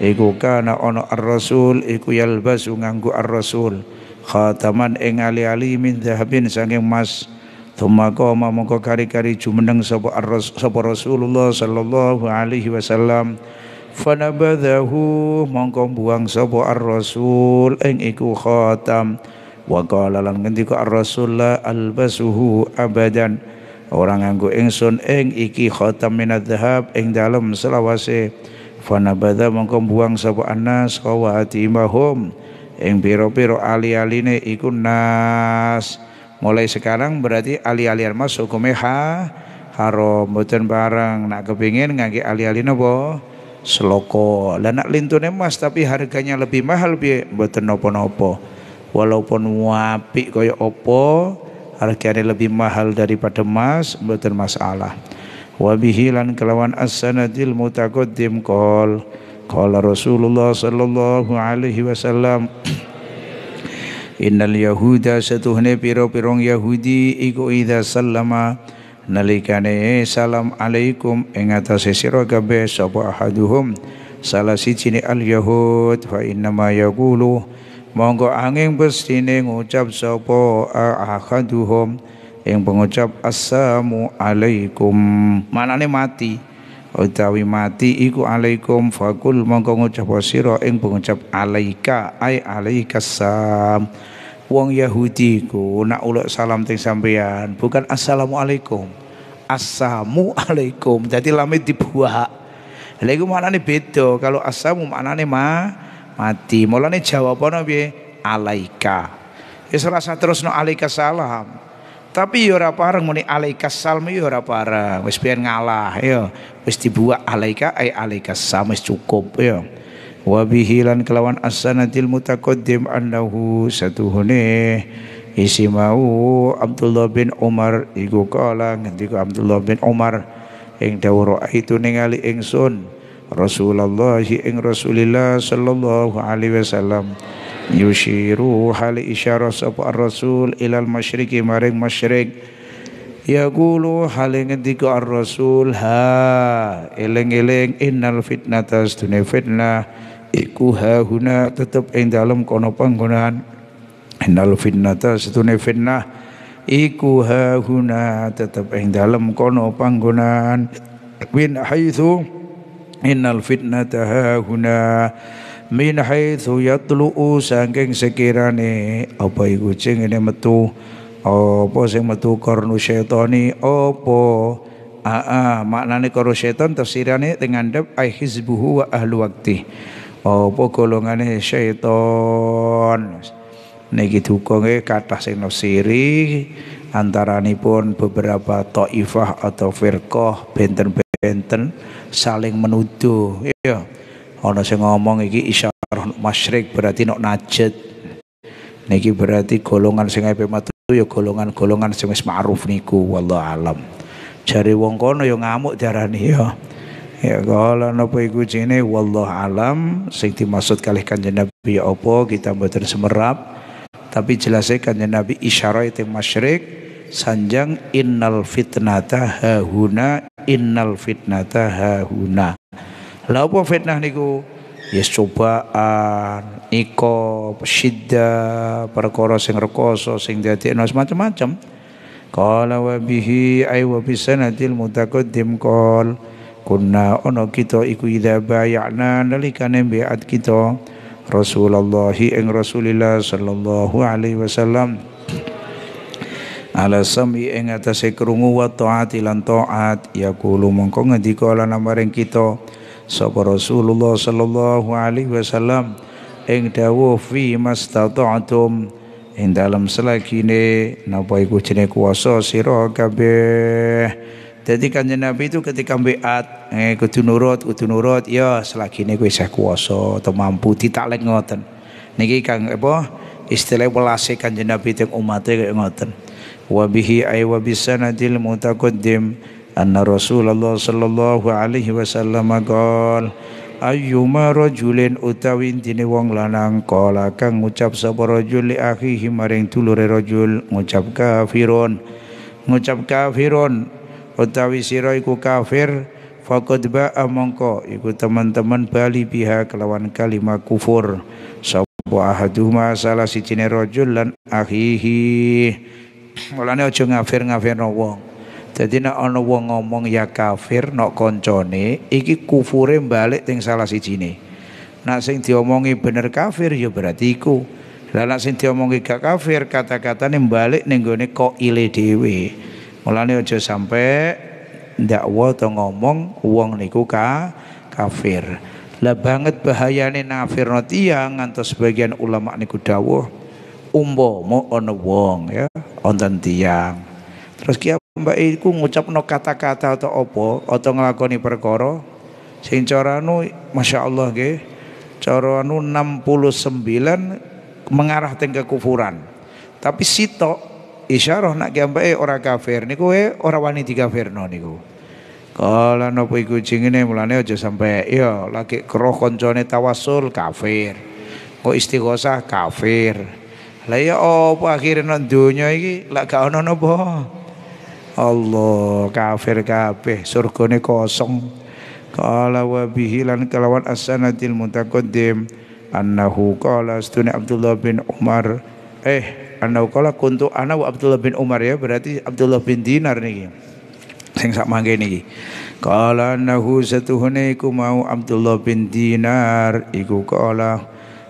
iku kana ono ar-rasul iku yalbasu nganggo ar-rasul khataman ing ali-ali min dhahabin saking emas Tuma koma mongko kari-kari jumeneng sapa ar-rasul sapa Rasulullah sallallahu alaihi wasallam fanabadhahu mongko buang sapa ar-rasul ing iku khatam wa qala lan ngendika ar-rasul albasuhu abadan orang nganggo ingsun ing iki khatam minadh dhahab ing dalem selawase fanabadha mongko buang sapa anas qawatimahum ing pira-pira ali-aline iku nas mulai sekarang berarti ali-alian mas hukumnya ha haram mboten barang nak kepingin ngangge ali-ali bo seloko nak lintun emas tapi harganya lebih mahal bi, mboten napa-napa walaupun apik kaya apa harganya lebih mahal daripada emas mboten masalah wa bihi lan kelawan as-sanadil mutaqaddim qol qala Rasulullah sallallahu alaihi wasallam Innal Yahuda setuhne piro-pirong Yahudi iku idza sallama nalikane salam alaikum ing atase sira kabeh sapa ahaduhum salah siji ne al yahud fa inna ma yaqulu monggo angin pestine ngucap sapa ahaduhum duhum. pengucap assalamu alaikum manane mati utawi mati iku alaikum fakul monggo ngucap sira ing pengucap alaika ai alaikassalam Wong Yahudi ku nak uluk salam teng sampean, bukan assalamualaikum. alaikum Jadi lamit dibuah. Lha iku maknane beda. Kalau assamu maknane ma mati. Mulane jawabane piye? Alaika. Wis ora ya terusno alaika salam. Tapi yo ya ora pareng muni alaika salam yo ya ora pareng. Wis biyen ngalah yo. Wis dibuat alaika ai eh alaika salam wis cukup yo wa bihi lan kelawan as-sanatil mutaqaddim annahu satuhune isi mau Abdullah bin Umar iku kala ngendika Abdullah bin Umar ing dawuh itu ningali ingsun Rasulullah ing Rasulillah sallallahu alaihi wasallam yushiru hal isyarah sapa rasul ilal masyriqi maring masyriq gulu haling ngendika ar-rasul ha eleng eleng innal fitnata astune fitnah iku hahuna tetep ing dalem kono panggonan innal finnata setune finnah iku hahuna tetep ing dalem kono panggonan min haitsu innal fitnata hahuna min haitsu yatlu'u saking sekirane apa iku sing ngene metu apa sing metu karnu syaitani apa aa maknane karo setan tafsirane dengan ngandhap ai hizbuhu wa ahlu apa golongane syaiton niki dukunge kathah sing nafsiri antaranipun beberapa taifah atau firqah benten-benten saling menuduh iya ana sing ngomong iki isyarah masyrik berarti nok najet niki berarti golongan sing ape metu ya golongan-golongan sing wis ma'ruf niku wallahu alam jare wong kono ya ngamuk diarani ya Ya kala napa iku jene wallah alam sing dimaksud kalih Kanjeng Nabi ya apa kita mboten semerap tapi jelasé Kanjeng Nabi isyarat teng masyrik sanjang innal fitnata hahuna innal fitnata hahuna. Lah apa fitnah niku? Ya yes, cobaan, iko, syidda, perkara sing rekoso, sing dadekno macam-macam. Qala wa bihi ay wa bisanatil mutaqaddim qala kunna ono kita iku idza bayana nalikane biat kita Rasulullah ing Rasulillah sallallahu alaihi wasallam ala sami ing atas krungu wa taati lan taat yaqulu mongko ngendika lan maring kita sapa Rasulullah sallallahu alaihi wasallam ing dawuh fi mastata'tum ing dalam selagine napa iku jenenge kuwasa sira kabeh jadi kanjeng Nabi itu ketika beat, eh kudu nurut, kudu nurut, ya selagi ini kowe isih kuwasa atau mampu ditaklek ngoten. Niki kang apa istilah welase kanjeng Nabi teng umate kaya ngoten. Wa bihi ay wa bisanadil mutaqaddim anna Rasulullah sallallahu alaihi wasallam qol ayyuma rajulin utawi intine wong lanang kolakang kang ngucap sapa rajul li akhihi maring dulure rajul ngucap kafirun ngucap kafirun utawi sira iku kafir faqad ba'a mongko iku teman-teman bali biha kelawan kalima kufur sapa ahaduhuma salah siji rajul lan akhihi mulane aja ngafir no wong Jadi nek ono wong ngomong ya kafir nok koncone, iki kufure balik teng salah sijine. Nek sing diomongi bener kafir ya berarti iku. Lah nek sing diomongi gak kafir, kata-katane balik ning gone koile dhewe. Mulane aja sampai dakwa atau ngomong uang niku ka kafir. Lah banget bahayane nafir tiyang ngantos sebagian ulama niku dawuh umpama ana wong ya wonten tiang. Terus ki mbak iku ngucapno kata-kata atau opo atau ngelakoni perkara sing cara anu masyaallah nggih cara 69 anu mengarah teng kekufuran. Tapi sitok isyarah nak kiambake eh, ora kafir niku eh ora kafir dikafirno niku. Kala napa iku ini mulane aja sampe ya lagi keroh koncone tawasul kafir. Kok istighosah kafir. Lah ya apa akhirnya nang donya iki lak gak boh. Allah kafir kabeh surgane kosong. Qala wa bihi lan kalawan asanatil mutaqaddim annahu qala astuna Abdullah bin Umar eh anau kala kuntu ana Abdullah bin Umar ya berarti Abdullah bin Dinar niki sing sak mangke niki kala nahu satuhune iku mau Abdullah bin Dinar iku kala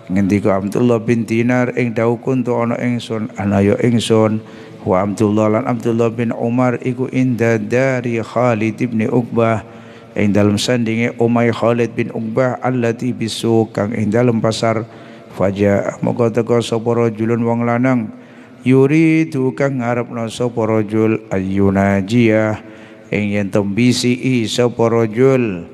ngendika Abdullah bin Dinar ing dawuh kuntu ana ingsun ana ya ingsun wa Abdullah lan Abdullah bin Umar iku inda dari Khalid bin Uqbah ing dalam sandinge omai Khalid bin Uqbah allati bisu kang ing dalam pasar faja moga teko sapa rajulun wong lanang yuri tukang ngarepno sapa rajul ayyunajiyah ing yen tembisi sapa rajul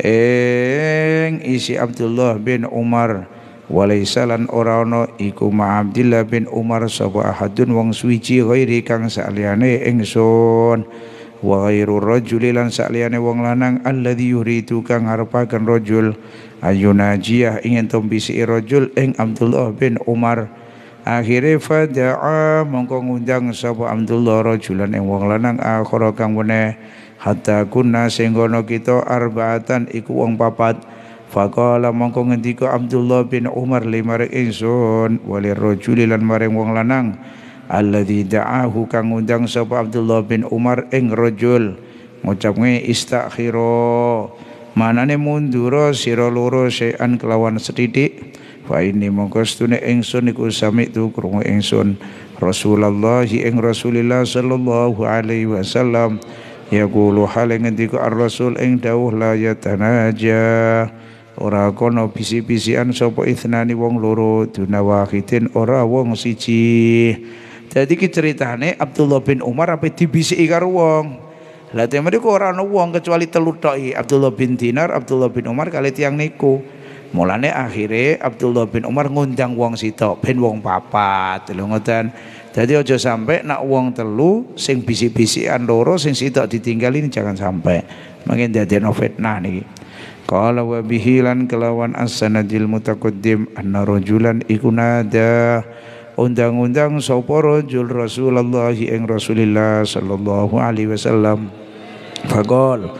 ing isi Abdullah bin Umar walaisalan ora ana iku ma Abdullah bin Umar sapa ahadun wong suwiji ghairi kang saliyane ingsun wa ghairu rajuli saliyane wong lanang alladzi diyuri tukang ngarepaken rajul ayunajiyah ingin tumbisi irojul ing Abdullah bin Umar akhire fada'a mongko ngundang sapa Abdullah rajulan ing wong lanang akhara kang meneh hatta kunna sing kita arbaatan iku wong papat faqala mongko ngendika Abdullah bin Umar limar ingsun walir rajuli lan maring wong lanang alladzi da'ahu kang ngundang sapa Abdullah bin Umar ing rajul ngucapne istakhira manane mundura sira loro sean kelawan sedidik fa ini mongko stune ingsun iku sami tu krungu ingsun Rasulullah ing Rasulillah sallallahu alaihi wasallam yaqulu hal ngendika ar-rasul ing dawuh la yatanaja ora kono bisi-bisian sapa ithnani wong loro dunawahidin ora wong siji Jadi ceritane Abdullah bin Umar apa dibisiki karo wong. Lah tiyang mriku ora ana wong kecuali telu tok Abdullah bin Dinar, Abdullah bin Umar kali tiang niku. Mulane akhirnya Abdullah bin Umar ngundang wong sitok ben wong papat lho ngoten. Jadi aja sampai nak wong telu sing bisik-bisikan loro sing sitok ditinggalin jangan sampai. Mungkin dadekno fitnah niki. Qala wa kelawan as-sanadil mutaqaddim anna rajulan iku undang-undang sapa rajul Rasulullah ing Rasulillah sallallahu alaihi wasallam fagol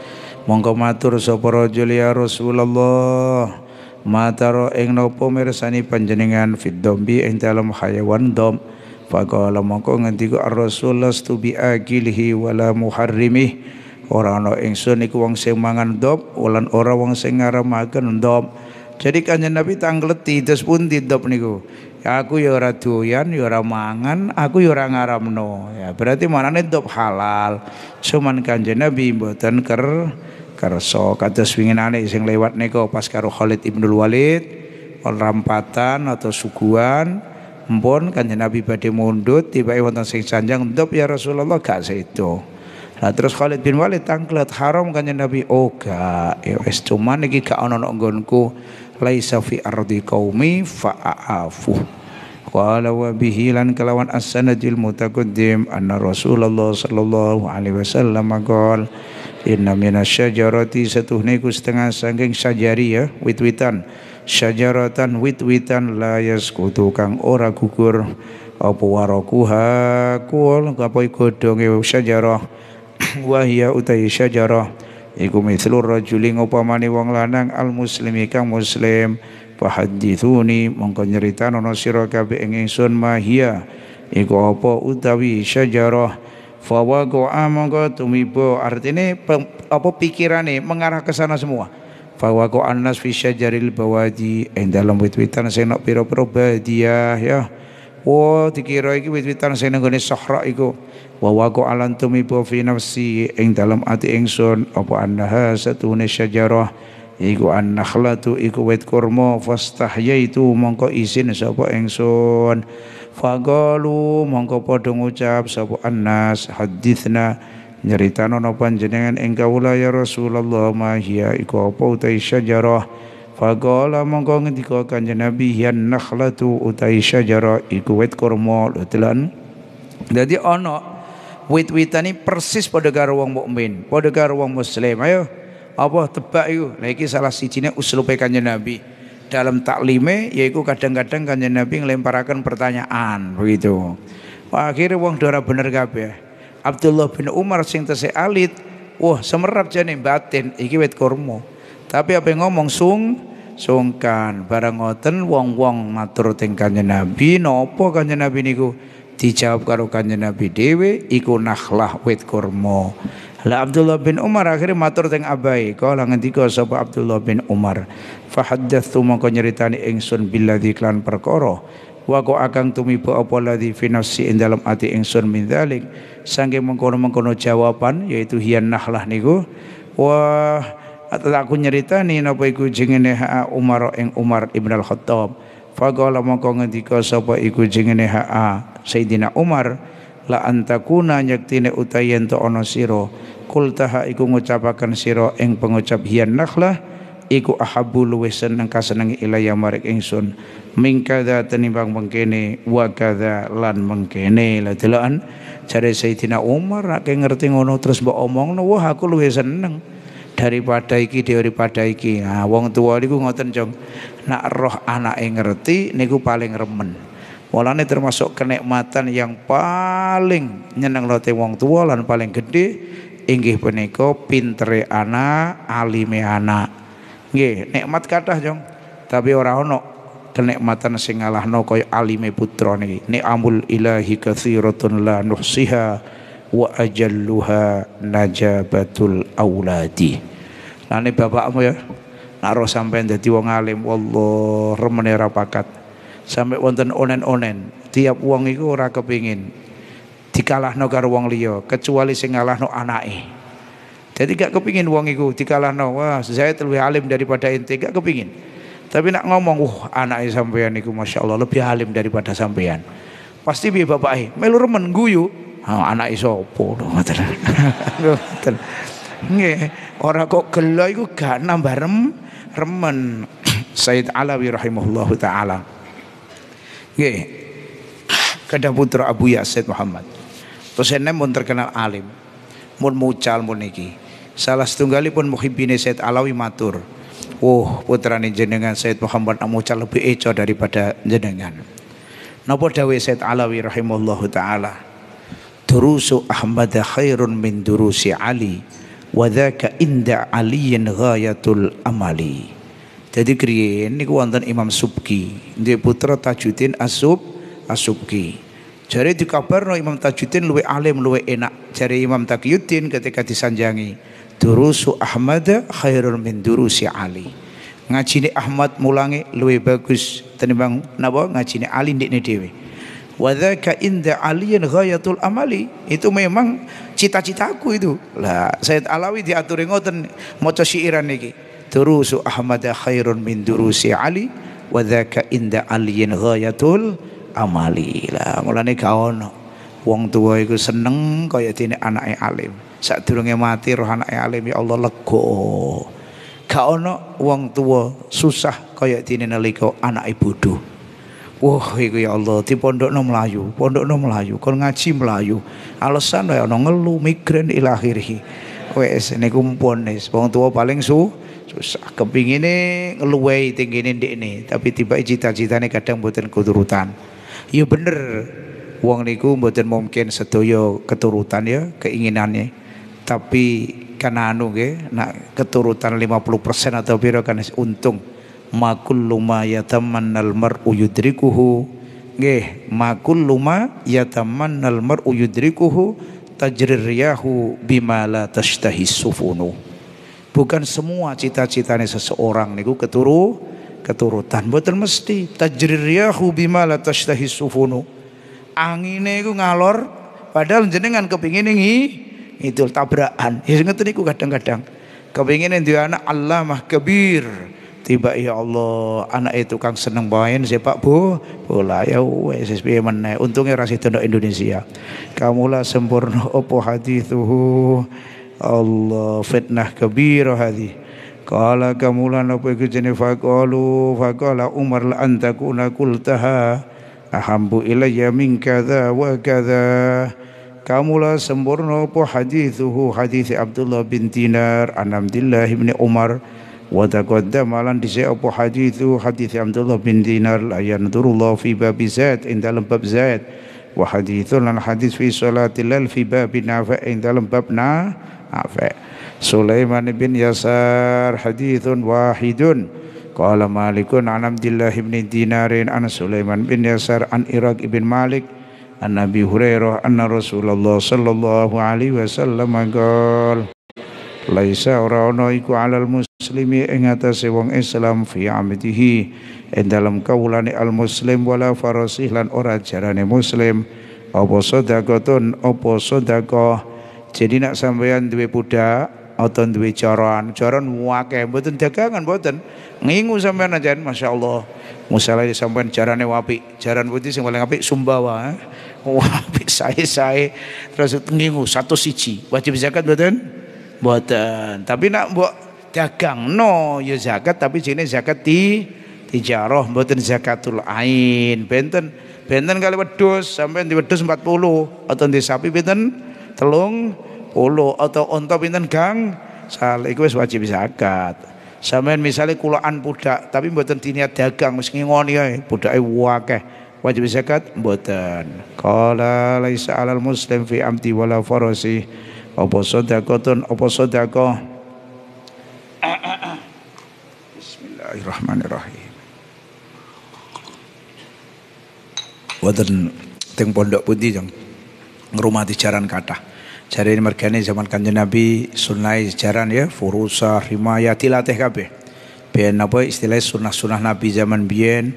mongko matur sapa rajul ya Rasulullah mataro ing napa mirsani panjenengan fiddombi ing dalam hayawan dom faqala mongko ngendika Rasul lastu bi akilihi wala muharrimih ora ana ingsun iku wong sing mangan dom ulan ora wong sing ngaramaken dom jadi kanjeng Nabi tanggleti terus pundi dop niku Ya, aku ya ora doyan ya ora mangan aku ya ora ngaramno ya berarti nih ndop halal cuman kanjeng Nabi mboten ker kersa kados winginane sing lewat nika pas karo Khalid Ibnul Walid rampatan atau suguhan mpun kanjeng Nabi badhe mundhut tibake wonten sing sanjang ndop ya Rasulullah gak seitu. Nah, terus Khalid bin Walid tangklet haram kanjeng Nabi oh gak ya wis cuman iki gak ana nggonku laisa fi ardi qaumi fa'afu Qala wa bihi lan kelawan as-sanadil mutaqaddim anna Rasulullah sallallahu alaihi wasallam qol inna minasyajarati satuhne ku setengah saking sajari ya wit-witan syajaratan wit-witan la yasqutu kang ora gugur apa warakuha kul kapoi godhonge syajarah wa utai syajarah iku mithlu rajuli ngupamani wong lanang al muslimi kang muslim fahadithuni mongko nyeritan ono sira kabeh ing ingsun mahia iku apa utawi syajarah fawaqa mongko tumibo artine apa pikirane mengarah ke sana semua fawaqa annas fi syajaril bawadi ing dalam wit-witan sing nok pira-pira badiah ya Wah, dikira iki wit-witan sing nenggone sahra iku wa waqo alantum ibu fi nafsi ing dalam ati ingsun apa annaha satune syajarah iku annakhlatu iku wit kurma fastahyaitu mongko izin sapa ingsun faqalu mongko padha ngucap sapa annas hadithna nyeritano no panjenengan ing kawula ya Rasulullah ma hiya iku apa utai syajarah faqala mongko ngendika kanjeng Nabi hian nakhlatu utai syajarah iku wit kurma lho telan dadi ana wit-witan ini persis pada karo wong mukmin, pada karo wong muslim. Ayo apa tebak yuk. Lah iki salah sijinya uslupe Kanjeng Nabi. Dalam taklime yaiku kadang-kadang Kanjeng Nabi ngelemparakan pertanyaan begitu. Akhirnya wong dora bener kabeh. Abdullah bin Umar sing tesih alit, wah semerap jane batin iki wit kurma. Tapi apa yang ngomong sung sungkan barang ngoten wong-wong matur teng Kanjeng Nabi nopo Kanjeng Nabi niku Dijawab karo Kanjeng Nabi dhewe iku nakhlah wit kurma. La Abdullah bin Umar akhirnya matur teng abai kala ngendika sapa Abdullah bin Umar fa haddatsu mongko nyeritani ingsun billadzi klan perkara wa ko akang tumiba apa ladzi fi nafsi ing dalam ati ingsun min dzalik sangge mengkono-mengkono jawaban yaitu hian nahlah niku wah atau aku nyeritani napa iku jengene Umar ing Umar Ibn al-Khattab faqala mongko ngendika sapa iku jengene ha'a Sayyidina Umar la antakuna nyaktine utayen to ana sira ha iku ngucapaken sira ing pengucap hian nakhlah iku ahabu luwih seneng kasenengi ilaya marik ingsun mingkada tenimbang mengkene wa lan mengkene la delokan jare Sayyidina Umar nek ngerti ngono terus mbok omongno wah aku luwih seneng daripada iki daripada iki ah wong tua niku ngoten jong nak roh anak yang ngerti niku paling remen. Walane termasuk kenikmatan yang paling nyeneng lote wong tua lan paling gede inggih peniko pintere anak, alime anak. Nggih, nikmat kathah jong, tapi ora ono kenikmatan sing ngalahno kaya alime putra niki. amul ilahi katsiratun la nuhsiha wa ajalluha najabatul auladi. Nah ini bapakmu ya naruh sampai sampean dadi wong alim, wallah remene ra pakat. Sampai wonten onen-onen, tiap wong iku ora kepingin dikalahno karo wong liya, kecuali sing no anake. Jadi gak kepingin wong iku no wah saya lebih alim daripada ente, gak kepingin. Tapi nak ngomong, wah uh, anaknya sampean iku Masya Allah lebih alim daripada sampean. Pasti biar bapak eh, melu remen guyu, oh, anak isopo, ngoten. Nggih, ora kok gelo iku gak nambah rem, remen Said Alawi rahimahullahu taala. Nggih. Kedah putra Abu Yasid Muhammad. Terus ene mun terkenal alim. Mun mucal mun niki. Salah setunggalipun muhibbine Said Alawi matur. Wah, wow, putrane jenengan Said Muhammad Amucal lebih eco daripada jenengan. Napa dawuh Said Alawi rahimahullahu taala? Durusu Ahmad khairun min durusi Ali wadzaka inda aliyin ghayatul amali jadi kriyen niku wonten Imam Subki duwe putra Tajuddin Asub Asubki jare dikabarno Imam Tajuddin luwe alim luwe enak jare Imam Taqiyuddin ketika disanjangi durusu Ahmad khairun min durusi Ali ngajine Ahmad mulange luwe bagus tenimbang napa ngajine Ali ndekne dhewe wadzaka inda aliyin ghayatul amali itu memang cita-citaku itu lah Said Alawi diaturi ngoten maca syairan niki durusu Ahmad khairun min durusi Ali wadzaka inda aliyin ghayatul amali lah mulane gak ono wong tua iku seneng kaya dene anake alim sadurunge mati roh anake alim ya Allah lega gak ono wong tua susah kaya dene nalika anake bodoh Wah, Allah, ya Allah, di Melayu, pondok pondokno Melayu, kon ngaji Melayu, Alasan ya ono ngelu migren ilahirhi. Wes niku mpun wis tua paling su susah kepingine ngeluwei tinggine ini, tapi tiba cita-citane kadang buatin keturutan. Ya bener. Wong niku buatin mungkin setuju keturutan ya keinginannya. Tapi karena anu nggih, nak keturutan 50% atau piro kan untung ma kullu ma yatamannal mar'u yudrikuhu nggih ma kullu ma yatamannal mar'u yudrikuhu tajrir riyahu bima la tashtahi sufunu bukan semua cita-citane seseorang niku keturu keturutan boten mesti tajrir riyahu bima la tashtahi sufunu angine iku ngalor padahal jenengan kepingin ini itu tabrakan ya ngeten niku kadang-kadang kepingin duwe anak Allah mah kebir tiba ya Allah anak itu kang seneng main sepak bu bola ya wes piye meneh untungnya rasi itu Indonesia kamulah sempurna opo hadithuhu Allah fitnah kabira hadhi Kala kamulah apa iku jenis faqalu faqala Umar la antakuna kultaha ahambu ilayya min kada wa kamulah sempurna apa hadithuhu hadith Abdullah bin Dinar an Abdullah Umar wa taqaddam malan dhisik apa hadithu hadits Abdullah bin Dinar ayan turullah fi bab Zaid, ing dalam bab Zaid, wa hadithun lan hadith fi salatil lal fi bab nafa ing dalam bab na afa Sulaiman bin Yasar hadithun wahidun qala malikun an Abdullah bin Dinarin an Sulaiman bin Yasar an Iraq bin Malik an Nabi Hurairah anna Rasulullah sallallahu alaihi wasallam qala laisa ora ana iku alal muslimi ing atase wong Islam fi amdihi ing dalem kawulane al muslim wala farasih lan ora jarane muslim apa sedekahun apa sedekah jadi nak sampeyan duwe budak atau duwe coron coron akeh mboten dagangan mboten ngingu sampeyan aja Masya Allah musala sampeyan jarane wapi jaran putih sing paling apik Sumbawa eh. wapi sae-sae terus ngingu satu siji wajib zakat mboten Mboten. Tapi nak buat dagang no ya zakat tapi sini zakat di tijarah mboten zakatul ain. Benten benten kali wedhus sampai di empat 40 atau di sapi benten telung puluh atau onto pinten gang sal iku wis wajib zakat. sampai misalnya kulaan budak tapi mboten diniat dagang wis ya ae budake wakeh wajib zakat mboten. Qala laisa alal muslim fi amti wala farasi apa sedekahun apa sedekah Bismillahirrahmanirrahim Wonten teng pondok putih jeng di jaran kathah ini mergane zaman Kanjeng Nabi sunai jaran ya furusa rimaya tilateh kabeh ben apa istilah sunah-sunah Nabi zaman biyen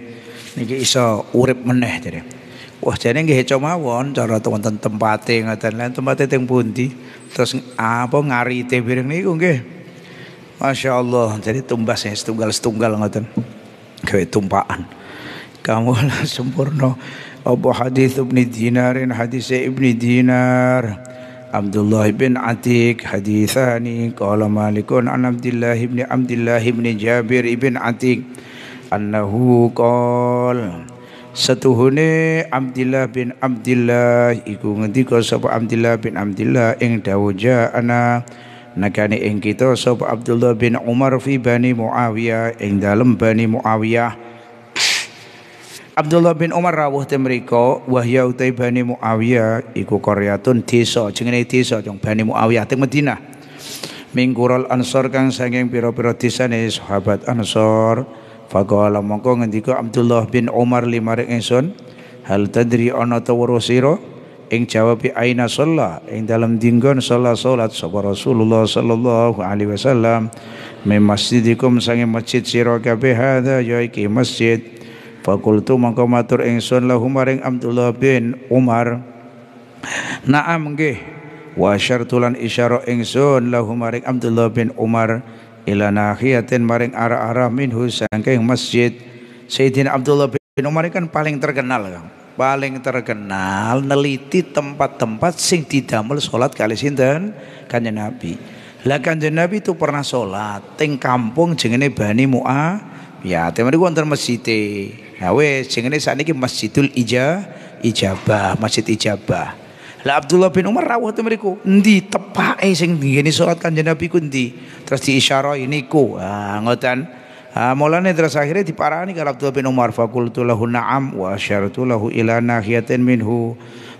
niki iso urip meneh jadi. Wah jadi nggih mawon cara wonten tempate ngoten lain tempate teng pundi. Terus apa ngari piring nih gue, Masya Allah jadi tumbas ya setunggal-setunggal ngoten. Gawe tumpaan. Kamu lah sempurna. Abu hadis ibni Dinarin hadis ibni Dinar. Abdullah bin Atik hadithani qala Malikun an Abdullah bin Abdullah bin Jabir ibn Atik annahu qala Setuhune Abdillah bin Abdillah iku ngendika sapa Abdillah bin Abdillah ing dawuh ana nakane ing kita sapa Abdullah bin Umar fi Bani Muawiyah ing dalem Bani Muawiyah Abdullah bin Umar rawuh temeriko wahya utai Bani Muawiyah iku koryatun desa jenenge desa jong Bani Muawiyah teng Madinah Mingkurol Ansor kang sanging pira-pira desane sahabat Ansor Faqala mongko ngendika Abdullah bin Umar limarik ingsun, hal tadri ana tawaro siro Ing jawab aina sholla ing dalam dinggon sholat sholat sapa Rasulullah sallallahu alaihi wasallam mim masjidikum sange masjid siro kabeh hadza ya ke masjid Fakultu mongko matur ingsun lahumareng Abdullah bin Umar Naam nggih wa syartulan isyaro ingsun lahu maring Abdullah bin Umar ila nahiyatin maring arah-arah minhu saking masjid Sayyidina Abdullah bin Umar kan paling terkenal kan? paling terkenal neliti tempat-tempat sing didamel salat kali sinten kanjeng Nabi lah kanjeng Nabi itu pernah sholat teng kampung jenenge Bani Mu'ah ya temen iku wonten masjid nah jengene ya, jenenge sakniki Masjidul Ija Ijabah Masjid Ijabah lah Abdullah bin Umar rawuh teng mriku. Endi tepake eh sing ngene salat Kanjeng Nabi ku endi? Terus diisyarahi niku. Ah ngoten. Ah, mulane terus akhirnya diparani kalau Abdullah bin Umar fakultu lahu na'am wa asyartu lahu ila nahiyatin minhu.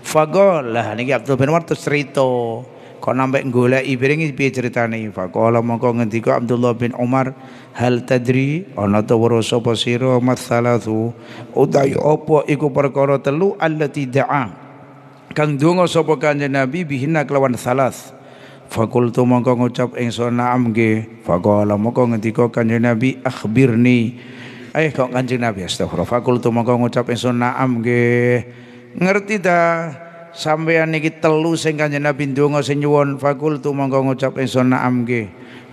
fagol lah niki Abdullah bin Umar terus cerita. Kok nampak golek ibringi piye critane? Faqala mongko ngendika Abdullah bin Umar, hal tadri ana ta weruh sapa sira matsalathu utawi apa iku perkara telu allati da'a kang donga sapa kanjeng Nabi bihinna kelawan salas Fakultu mongko ngucap ingsun na'am nggih. Faqala mongko ngendika Kanjeng Nabi akhbirni. Eh kok Kanjeng Nabi astagfirullah. Fakultu mongko ngucap ingsun na'am nggih. Ngerti ta sampean ane telu sing Kanjeng Nabi ndonga sing nyuwun. Fakultu mongko ngucap ingsun na'am nggih.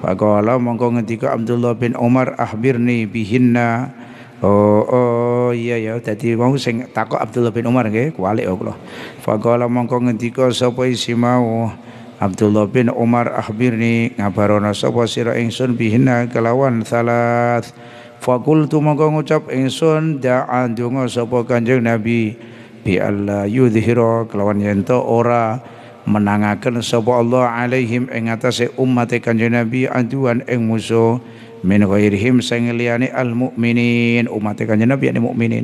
Faqala mongko ngendika Abdullah bin Umar akhbirni bihinna. Oh, oh iya ya dadi wong sing takok Abdullah bin Umar nggih kualik ya kula. Faqala mongko ngendika sapa isi mau Abdullah bin Umar akhbirni ngabarona sapa sira ingsun bihina kelawan salat. Fakultu mongko ngucap ingsun da'a donga sapa Kanjeng Nabi bi Allah yudhira kelawan yen ora menangaken sapa Allah alaihim ing atase ummate Kanjeng Nabi aduan ing musuh min ghairihim sing liyane al mukminin umate kanjeng Nabi yakni mukminin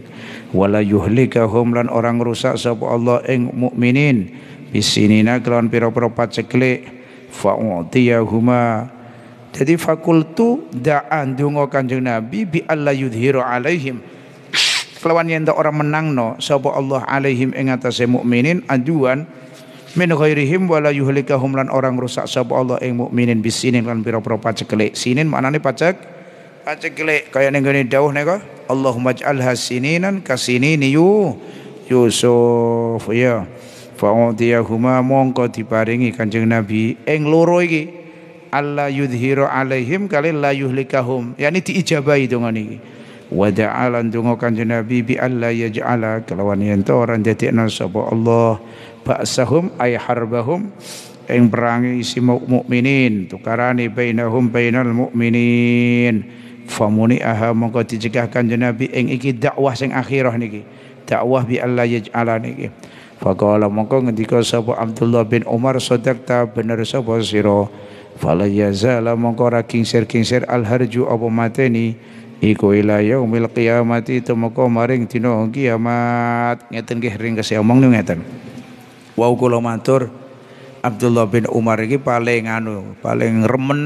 wala yuhlikahum lan orang rusak sapa Allah ing mukminin bisinina kelawan pira-pira paceklik fa'utiyahuma jadi fakultu da'an dungo kanjeng Nabi bi alla yudhiru alaihim kelawan yen orang menangno no sapa Allah alaihim ing atase mukminin ajuan min ghairihim wala yuhlikahum lan orang rusak sapa Allah ing mukminin bisinin lan pira-pira pacekelik sinin maknane pacek pacekelik kaya ning ngene dawuh nika Allahumma ij'al hasininan kasinini yu Yusuf ya fa'udiyahuma mongko diparingi Kanjeng Nabi ing loro iki Allah yudhiro alaihim kali la yuhlikahum yakni diijabahi dongan iki wa da'alan dungo kanjeng Nabi bi alla yaj'ala kelawan yen to orang dadekna sapa Allah ba'sahum ay harbahum ing perangi isi mukminin tukarani bainahum bainal mukminin famuni aha mongko dicegah kanjeng Nabi ing iki dakwah sing akhirah niki dakwah bi Allah yaj'ala niki faqala mongko ngendika sapa Abdullah bin Umar sadaqta bener sapa sira fala yazala mongko ra kingsir-kingsir al harju apa mateni iku ila yaumil qiyamati temeka maring dina kiamat ngeten nggih ring kesih omong ngeten wau kula matur Abdullah bin Umar iki paling anu paling remen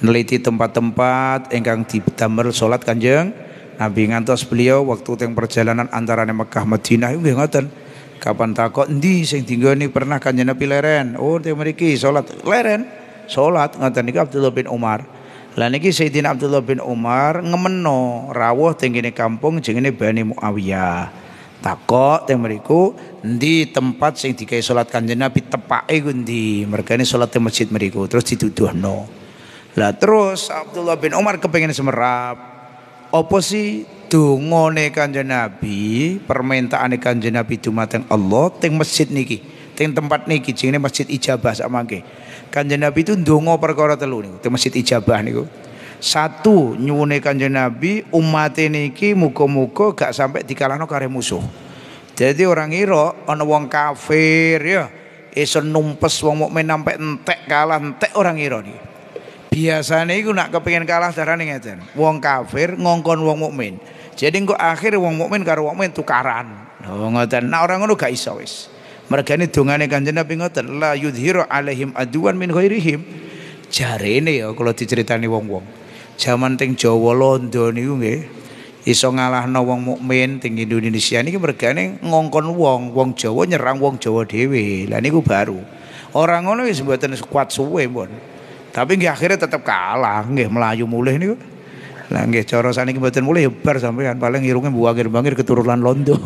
neliti tempat-tempat ingkang didamel salat Kanjeng Nabi ngantos beliau waktu teng perjalanan antarane Mekah Madinah iku ngoten kapan takok endi sing ini pernah Kanjeng Nabi leren oh teng mriki salat leren salat ngoten niku Abdullah bin Umar lah niki Sayyidina Abdullah bin Umar ngemeno rawuh teng kampung jenenge Bani Muawiyah takok teng meriku di tempat sing dikai salat kanjeng Nabi tepake ku mereka mergane salat teng masjid meriku terus dituduhno lah terus Abdullah bin Umar kepengen semerap opo sih dungone kanjeng Nabi permintaane kanjeng Nabi dumateng Allah teng masjid niki teng tempat niki jenenge masjid ijabah sak mangke kanjeng Nabi itu ndonga perkara telu niku teng masjid ijabah niku satu nyuwune Kanjeng Nabi umat niki muga-muga gak sampai dikalahno kare musuh. Jadi orang Irak ana wong kafir ya iso numpes wong mukmin sampai entek kalah entek orang Irak niki. Biasane iku nak kepengin kalah darane ngeten. Wong kafir ngongkon wong mukmin. Jadi engko akhir wong mukmin karo wong mukmin tukaran. Oh ngoten. Nah orang ngono gak iso wis. Mergane dongane Kanjeng Nabi ngoten la yudhiru alaihim aduan min ghairihim. Jarene ya kalau diceritani wong-wong. Zaman teng Jawa Londo niku nggih iso ngalahno wong mukmin teng Indonesia niki mergane ngongkon wong, wong Jawa nyerang wong Jawa dhewe. Lah niku baru. orang ngono wis mboten kuat suwe pun. Tapi nggih akhirnya tetap kalah nggih Melayu mulih niku. Lah nggih cara saniki mboten mulih ya bar sampean paling irunge buangir-bangir keturunan londo.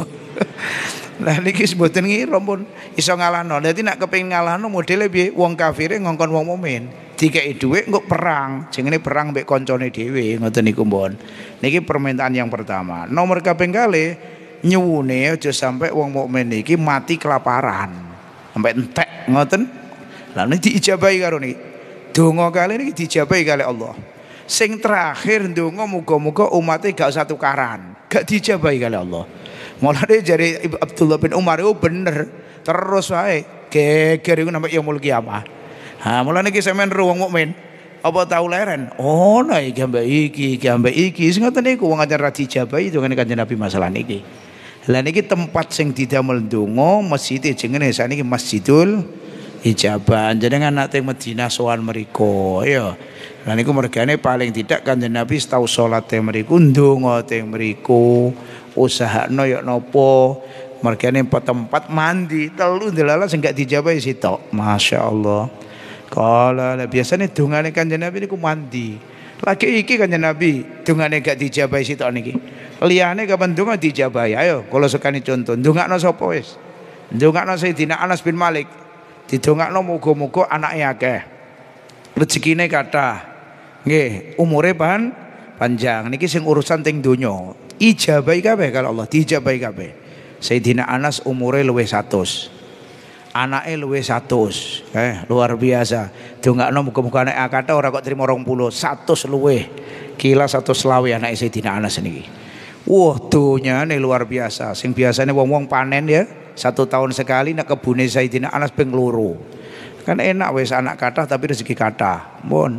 Lah niki mboten ngira pun iso ngalahno. Dadi nek kepengin ngalahno modele piye? Wong kafire ngongkon wong mukmin. Dikeki dhuwit engko perang. Jenenge perang mbek koncone dhewe ngoten niku mbon. Niki permintaan yang pertama. Nomor kaping kalih nyuwune aja sampe wong mukmin iki mati kelaparan. Sampai entek ngoten. Lah niki diijabahi karo niki. Donga kali niki diijabahi kali Allah. Sing terakhir ndonga muga-muga umatnya gak satu karan, gak dijabahi kali Allah. Mulane jari Abdullah bin Umar itu bener, terus wae geger iku nampak yaumul kiamah. Ha mulane iki sampean ruwung mukmin apa tahu leren? Oh, nah iki ambek iki, iki ambek iki. Sing ngoten niku wong ajar ra dijabahi dengan Kanjeng Nabi masalah niki. Lah niki tempat sing didamel donga masjid e jenenge sakniki Masjidul Ijaban. Jenengan nak teng Madinah sowan mriku, ya. Lan niku mergane paling tidak Kanjeng Nabi tau salate mriku, ndonga usaha mriku, usahakno yo ya nopo mergane tempat mandi telu delala sing gak dijabahi sitok. Masya Allah. Kala lah biasane dongane Kanjeng Nabi niku mandi. Lagi iki Kanjeng Nabi dongane gak dijabahi sitok niki. Liyane kapan donga dijabahi? Ayo kula sekani contoh. Ndongakno sapa wis? Ndongakno Sayyidina Anas bin Malik. Didongakno muga-muga anake akeh. Rezekine kathah. Nggih, umure pan panjang. Niki sing urusan teng donya. Ijabai kabeh kalau Allah diijabahi kabeh. Sayyidina Anas umure luwih 100. Anake luwih 100. Eh, luar biasa. Dongakno muga-muga anak akate ora kok trimo 20, 100 luwih. Kila 100 selawe anake Sayyidina Anas niki. Wah, donyane luar biasa. Sing biasanya wong-wong panen ya, satu tahun sekali nak kebune Sayyidina Anas ping loro. Kan enak wis anak kathah tapi rezeki kathah. Mun. Bon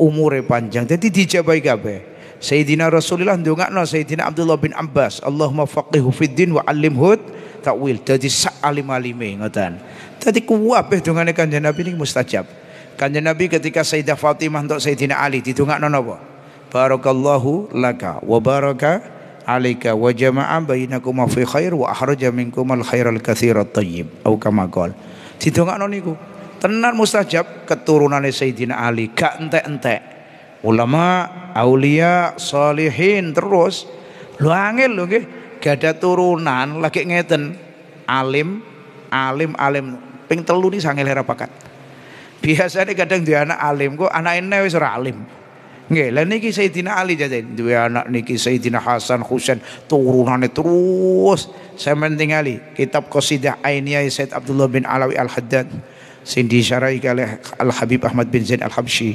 umure panjang jadi dijabai kabeh Sayyidina Rasulullah ndongakno Sayyidina Abdullah bin Abbas Allahumma faqihu fid din wa alimhud takwil dadi sak alim alime ngoten dadi kuwabeh dongane kanjeng Nabi niki mustajab kanjeng Nabi ketika Sayyidah Fatimah untuk Sayyidina Ali didongakno napa barakallahu laka wa baraka alaika wa jama'a bainakum fi khair wa ahraja minkum al khairal katsirat tayyib au kama qol didongakno niku tenar mustajab keturunannya Sayyidina Ali gak entek-entek ulama aulia solihin terus lu angin lu gak ada turunan lagi ngeten alim alim alim ping telu nih sangil herapakat biasanya kadang dia anak alim kok anak ini wis alim Nggih, lah niki Sayyidina Ali jadi dua anak niki Sayyidina Hasan Husain turunannya terus. Saya penting kitab Qasidah Ainiyah Said Abdullah bin Alawi Al-Haddad sing disyarai oleh Al Habib Ahmad bin Zain Al Habsyi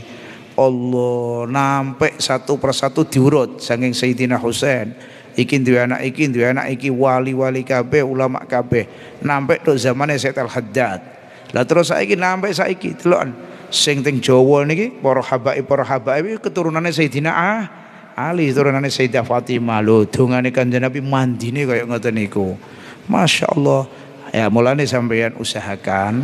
Allah nampek satu persatu diurut saking Sayyidina Husain ikin dua anak ikin dua anak iki wali-wali kabeh ulama kabeh nampek tok zamannya Said Al Haddad lah terus saiki nampek saiki delokan sing teng Jawa niki para habaib para habaib keturunannya Sayyidina ah, Ali keturunannya Sayyidah Fatimah lho dongane Kanjeng Nabi mandine kaya ngoten niku Masya Allah ya mulane sampeyan usahakan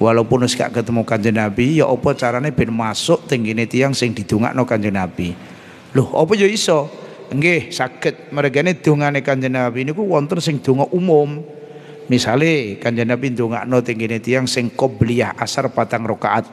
walaupun wis gak ketemu kanjeng Nabi ya apa carane ben masuk tenggine tiang sing didongakno kanjeng Nabi Loh apa ya iso nggih saged mregane dongane kanjeng Nabi niku wonten sing donga umum misale kanjeng Nabi dongakno tenggine tiang sing qobliyah asar patang rakaat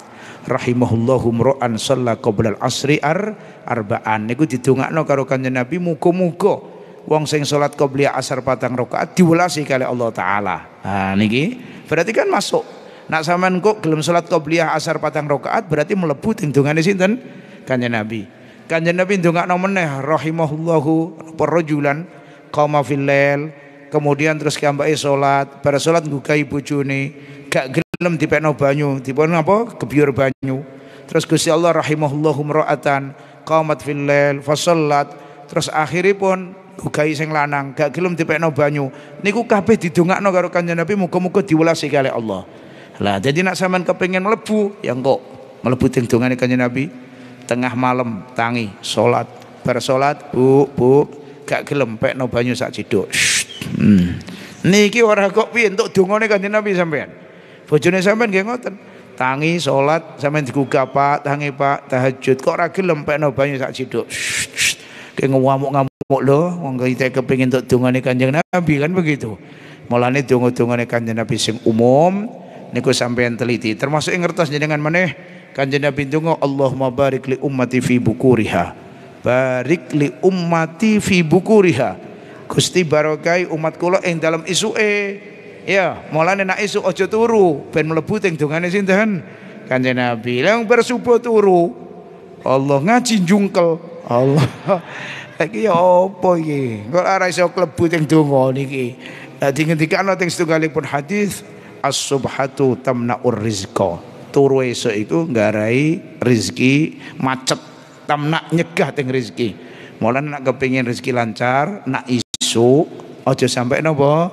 rahimahullahu mro'an shalla qoblal asri ar arba'an niku didongakno karo kanjeng Nabi muga-muga wong sing salat qobliyah asar patang rakaat diwelasi kali Allah taala ha niki berarti kan masuk Nak sampean kok gelem salat qobliyah asar patang rakaat berarti mlebu teng dongane sinten? Kanjeng Nabi. Kanjeng Nabi ndongakno meneh rahimahullahu perrojulan qauma fil lail kemudian terus kiambake salat, bar salat nggugahi bojone, gak gelem dipekno banyu, dipun apa? Gebyur banyu. Terus Gusti Allah rahimahullahu mra'atan qamat fil lail fasallat terus akhiripun gugai sing lanang gak gelem dipekno banyu niku kabeh didongakno karo kanjeng Nabi muga-muga diwelasi kali Allah lah jadi nak sampean kepingin melebu ya kok mlebu teng dongane kanjeng Nabi tengah malam tangi salat bersolat bu bu gak gelem pekno banyu sak ciduk. Hmm. Niki ora kok piye entuk dongane kanjeng Nabi sampean. Bojone sampean nggih ngoten. Tangi salat sampean digugah Pak, tangi Pak tahajud kok ora gelem pekno banyu sak ciduk. Ki ngamuk-ngamuk lho wong kita kepengin entuk dongane kanjeng Nabi kan begitu. Mulane donga-dongane kanjeng Nabi sing umum niku sampean teliti termasuk yang ngertos jenengan meneh. kanjeng Nabi donga Allahumma barik li ummati fi bukuriha barik li ummati fi bukuriha Gusti barokai umat kula ing dalam isuke ya mulane nek isuk aja turu ben mlebu teng dongane sinten kanjeng Nabi lang bersubuh turu Allah ngaji jungkel Allah iki ya apa iki kok ora iso klebu teng donga niki dadi ngendikane teng setunggalipun hadis as-subhatu tamna'ur rizqa. Turu esuk itu nggarai rezeki macet, tamna nyegah teng rezeki. Mulane nak kepingin rezeki lancar, nak isuk aja sampai nopo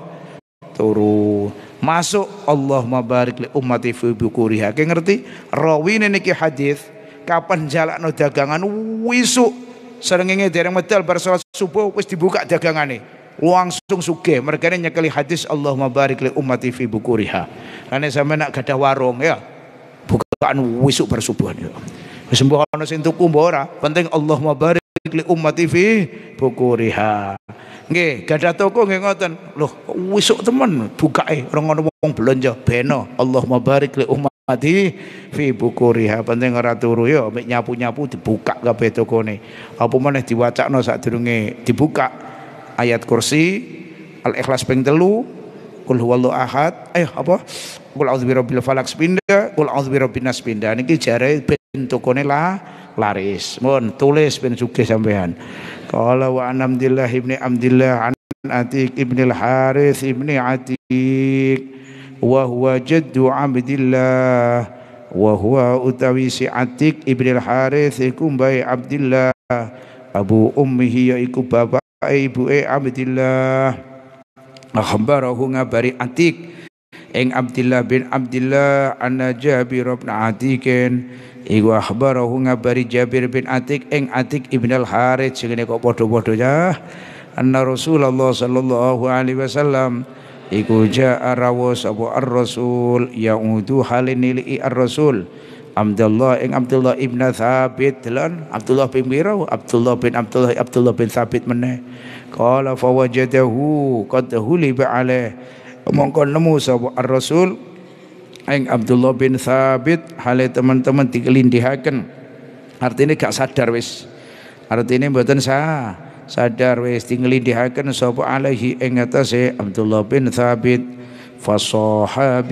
turu. Masuk Allah mabarik li ummati fi bukuriha. Ki ngerti? Rawine niki hadis kapan jalak no dagangan wisu serengenge dereng medal bar salat subuh wis dibuka dagangane langsung sugih mereka ini nyekeli hadis Allahumma barik li umat fi bukuriha karena sama nak gadah warung ya bukaan wisuk bersubuhan ya sembuh ana sing tuku ora penting Allahumma barik li umat fi bukuriha nggih gadah toko nggih ngoten loh wisuk temen buka eh, ngono wong belanja beno Allah barik li umat Mati fi bukuriha penting ora turu ya mek nyapu-nyapu dibuka kabeh tokone. Apa meneh diwacakno sadurunge dibuka ayat kursi, al-ikhlas ping telu, kul huwallahu ahad, eh apa? Kul auzubirobil falak sepindah, kul auzubirobin nas pindah. Niki jare ben lah laris. Mohon tulis ben sugih sampean. Qala wa anamdillah ibni amdillah an Atik ibni al-Harith ibni Atik wa huwa jaddu Abdillah wa huwa utawi si Atik ibni al-Harith iku Abdillah abu ummihi yaiku bapak ibuke Abdillah akhbarahu ngabari Atik ing Abdillah bin Abdillah anna Jabir bin Atikin iku akhbarahu ngabari Jabir bin Atik ing Atik ibn al Harith sing kok padha-padha ya anna Rasulullah sallallahu alaihi wasallam iku ja rawas apa ar-rasul ya'udu halinili ar-rasul Abdullah ing Abdullah ibn Sabit, lan Abdullah bin Biraw Abdullah bin Abdullah Abdullah bin Thabit meneh qala fa wajadahu qad huliba alaih mongko nemu sapa ar-rasul ing Abdullah bin Thabit hale teman-teman dikelindihaken artinya gak sadar wis artinya mboten sah sadar wis dikelindihaken sapa alaihi ing atase Abdullah bin Thabit fasaha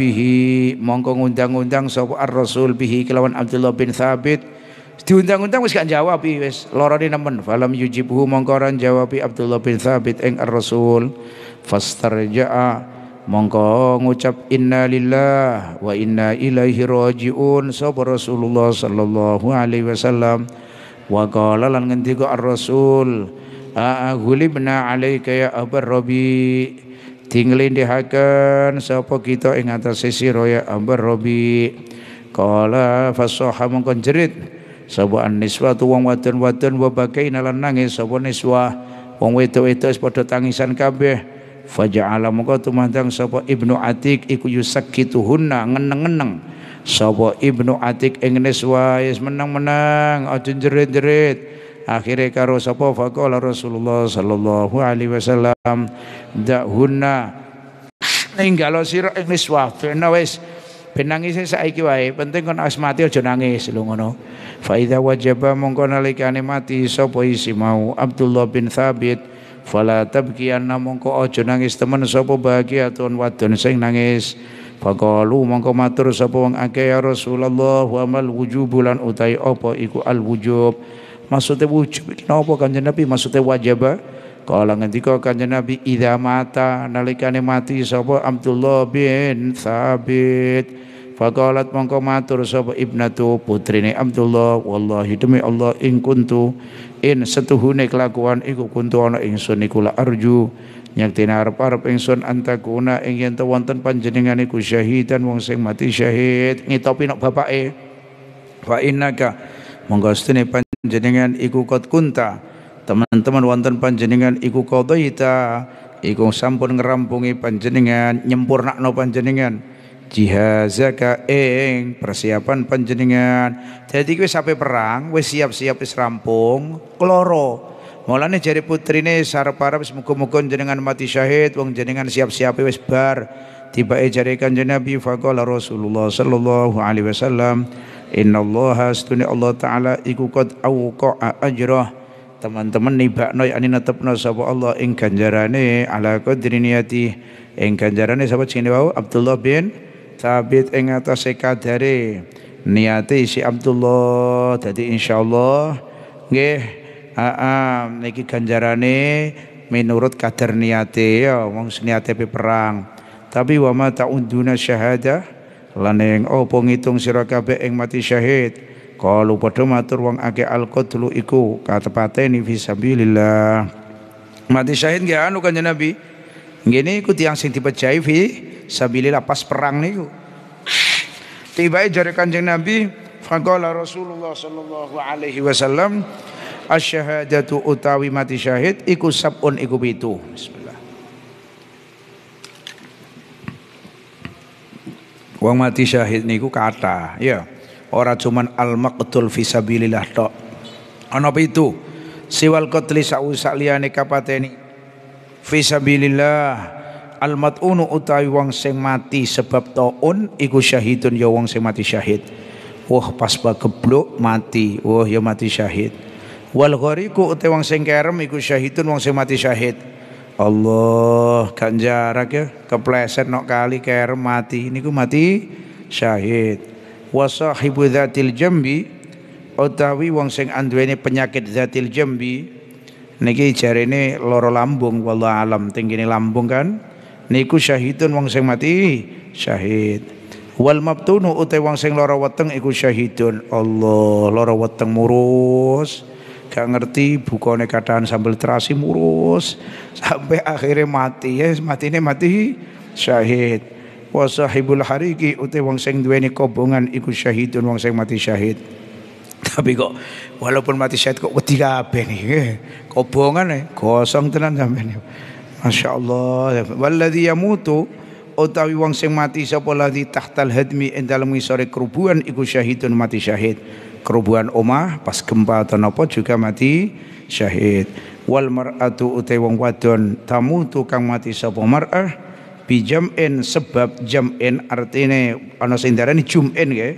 mongko ngundang-undang sapa ar-rasul bihi kelawan Abdullah bin Thabit diundang-undang wis gak jawab iya, wis lorone nemen falam yujibhu mongko ora jawab Abdullah bin Thabit ing ar-rasul fastarja'a mongko ngucap inna lillah wa inna ilaihi rajiun sapa Rasulullah sallallahu alaihi wasallam wa qala lan ngendika ar-rasul a ghulibna alayka ya abar rabi' tinglindihaken sapa kita ing atase sira ya ambar robi qala fasaha mongko jerit sapa niswatu wong wadon-wadon wa bakain lan nangis sapa niswa wong wedok-wedok padha tangisan kabeh faja'ala mongko tumandang sapa ibnu atik iku yusakituhunna ngeneng-ngeneng sapa ibnu atik ing niswa yes menang-menang aja jerit-jerit akhire karo sapa faqala Rasulullah sallallahu alaihi wasallam dahunna ninggalo sira ing niswa fena wis nah, benangis saiki wae penting kon asmati mati aja nangis lho ngono fa idza wajaba mongko nalikane mati sapa isi mau Abdullah bin Thabit fala tabkiyanna mongko aja nangis temen sapa bahagia tuan wadon sing nangis Faqalu mongko matur sapa wong akeh ya Rasulullah wa mal wujubulan utai apa iku al wujub maksudnya wujud napa kanjeng Nabi maksudnya wajib eh? kala ngendika kanjeng Nabi idza mata nalikane mati sapa Abdullah bin sabit, Fakalat mongko matur sapa ibnatu putrine Abdullah wallahi demi Allah ing kuntu in setuhune kelakuan iku kuntu ana ingsun iku la arju nyakti arep-arep ingsun antakuna ing yen wonten panjenengan iku syahidan wong sing mati syahid ngitopi nok bapake fa innaka monggo panjenengan iku kot kunta teman-teman wonten panjenengan iku qadaita iku sampun ngrampungi panjenengan nyempurnakno panjenengan jihazaka ing persiapan panjenengan jadi kita sampe perang wis siap-siap wis rampung kloro Mulane jari putrine sarep-arep muga-muga jenengan mati syahid wong jenengan siap-siap wis bar tiba jari kanjeng Nabi faqala Rasulullah sallallahu alaihi wasallam innallaha astuni Allah taala iku qad awqa'a ajrah teman-teman nibakno yakni netepno sapa Allah ing ganjarane ala qadri niati ing ganjarane sapa jenenge wau Abdullah bin Thabit ing atase kadare niate si Abdullah dadi insyaallah nggih aa niki ganjarane minurut kadar niate ya wong niate perang tapi wa ma ta'uduna syahada laneng opo ngitung sira kabeh ing mati syahid kalu padha matur wong akeh alqatlu iku katepateni fi sabilillah mati syahid nggih anu kanjeng Nabi ngene iku tiyang sing dipejai fi sabilillah pas perang niku tibae jare kanjeng Nabi faqala Rasulullah sallallahu alaihi wasallam asyhadatu utawi mati syahid iku sabun iku pitu Wong mati syahid niku kata, ya. Ora cuman al maqtul fisabilillah tok. Ana itu siwal qatli sausak liyane kapateni. visabilillah al mat'unu utawi wong sing mati sebab taun iku syahidun ya wong sing mati syahid. Wah pas geblok mati, wah ya mati syahid. Wal ghariqu utawi wong sing kerem iku syahidun wong sing mati syahid. Allah gak jarak ya kepleset nok kali kere mati ku mati syahid wa sahibu dzatil jambi utawi wong sing anduwene penyakit zatil jambi niki jarene loro lambung wallah alam tinggi ini lambung kan niku syahidun wong sing mati syahid wal mabtunu utawi wong sing loro weteng iku syahidun Allah loro weteng murus gak ngerti bukone kataan sambil terasi murus sampai akhirnya mati ya mati ini mati syahid wa sahibul hariki uti wong sing duweni kobongan iku syahidun wong sing mati syahid tapi kok walaupun mati syahid kok wedi kabeh nih. Ya. kobongan kosong ya, tenan sampean ya. Masya Allah Walladhi yamutu utawi wong sing mati sapa ladhi tahtal hadmi ing dalem isore kerubuan iku syahidun mati syahid kerubuhan omah pas gempa atau nopo juga mati syahid wal mar'atu utai wong wadon tamu tukang mati sapa mar'ah bijam'in sebab jam'in artine ana sing darani jum'in nggih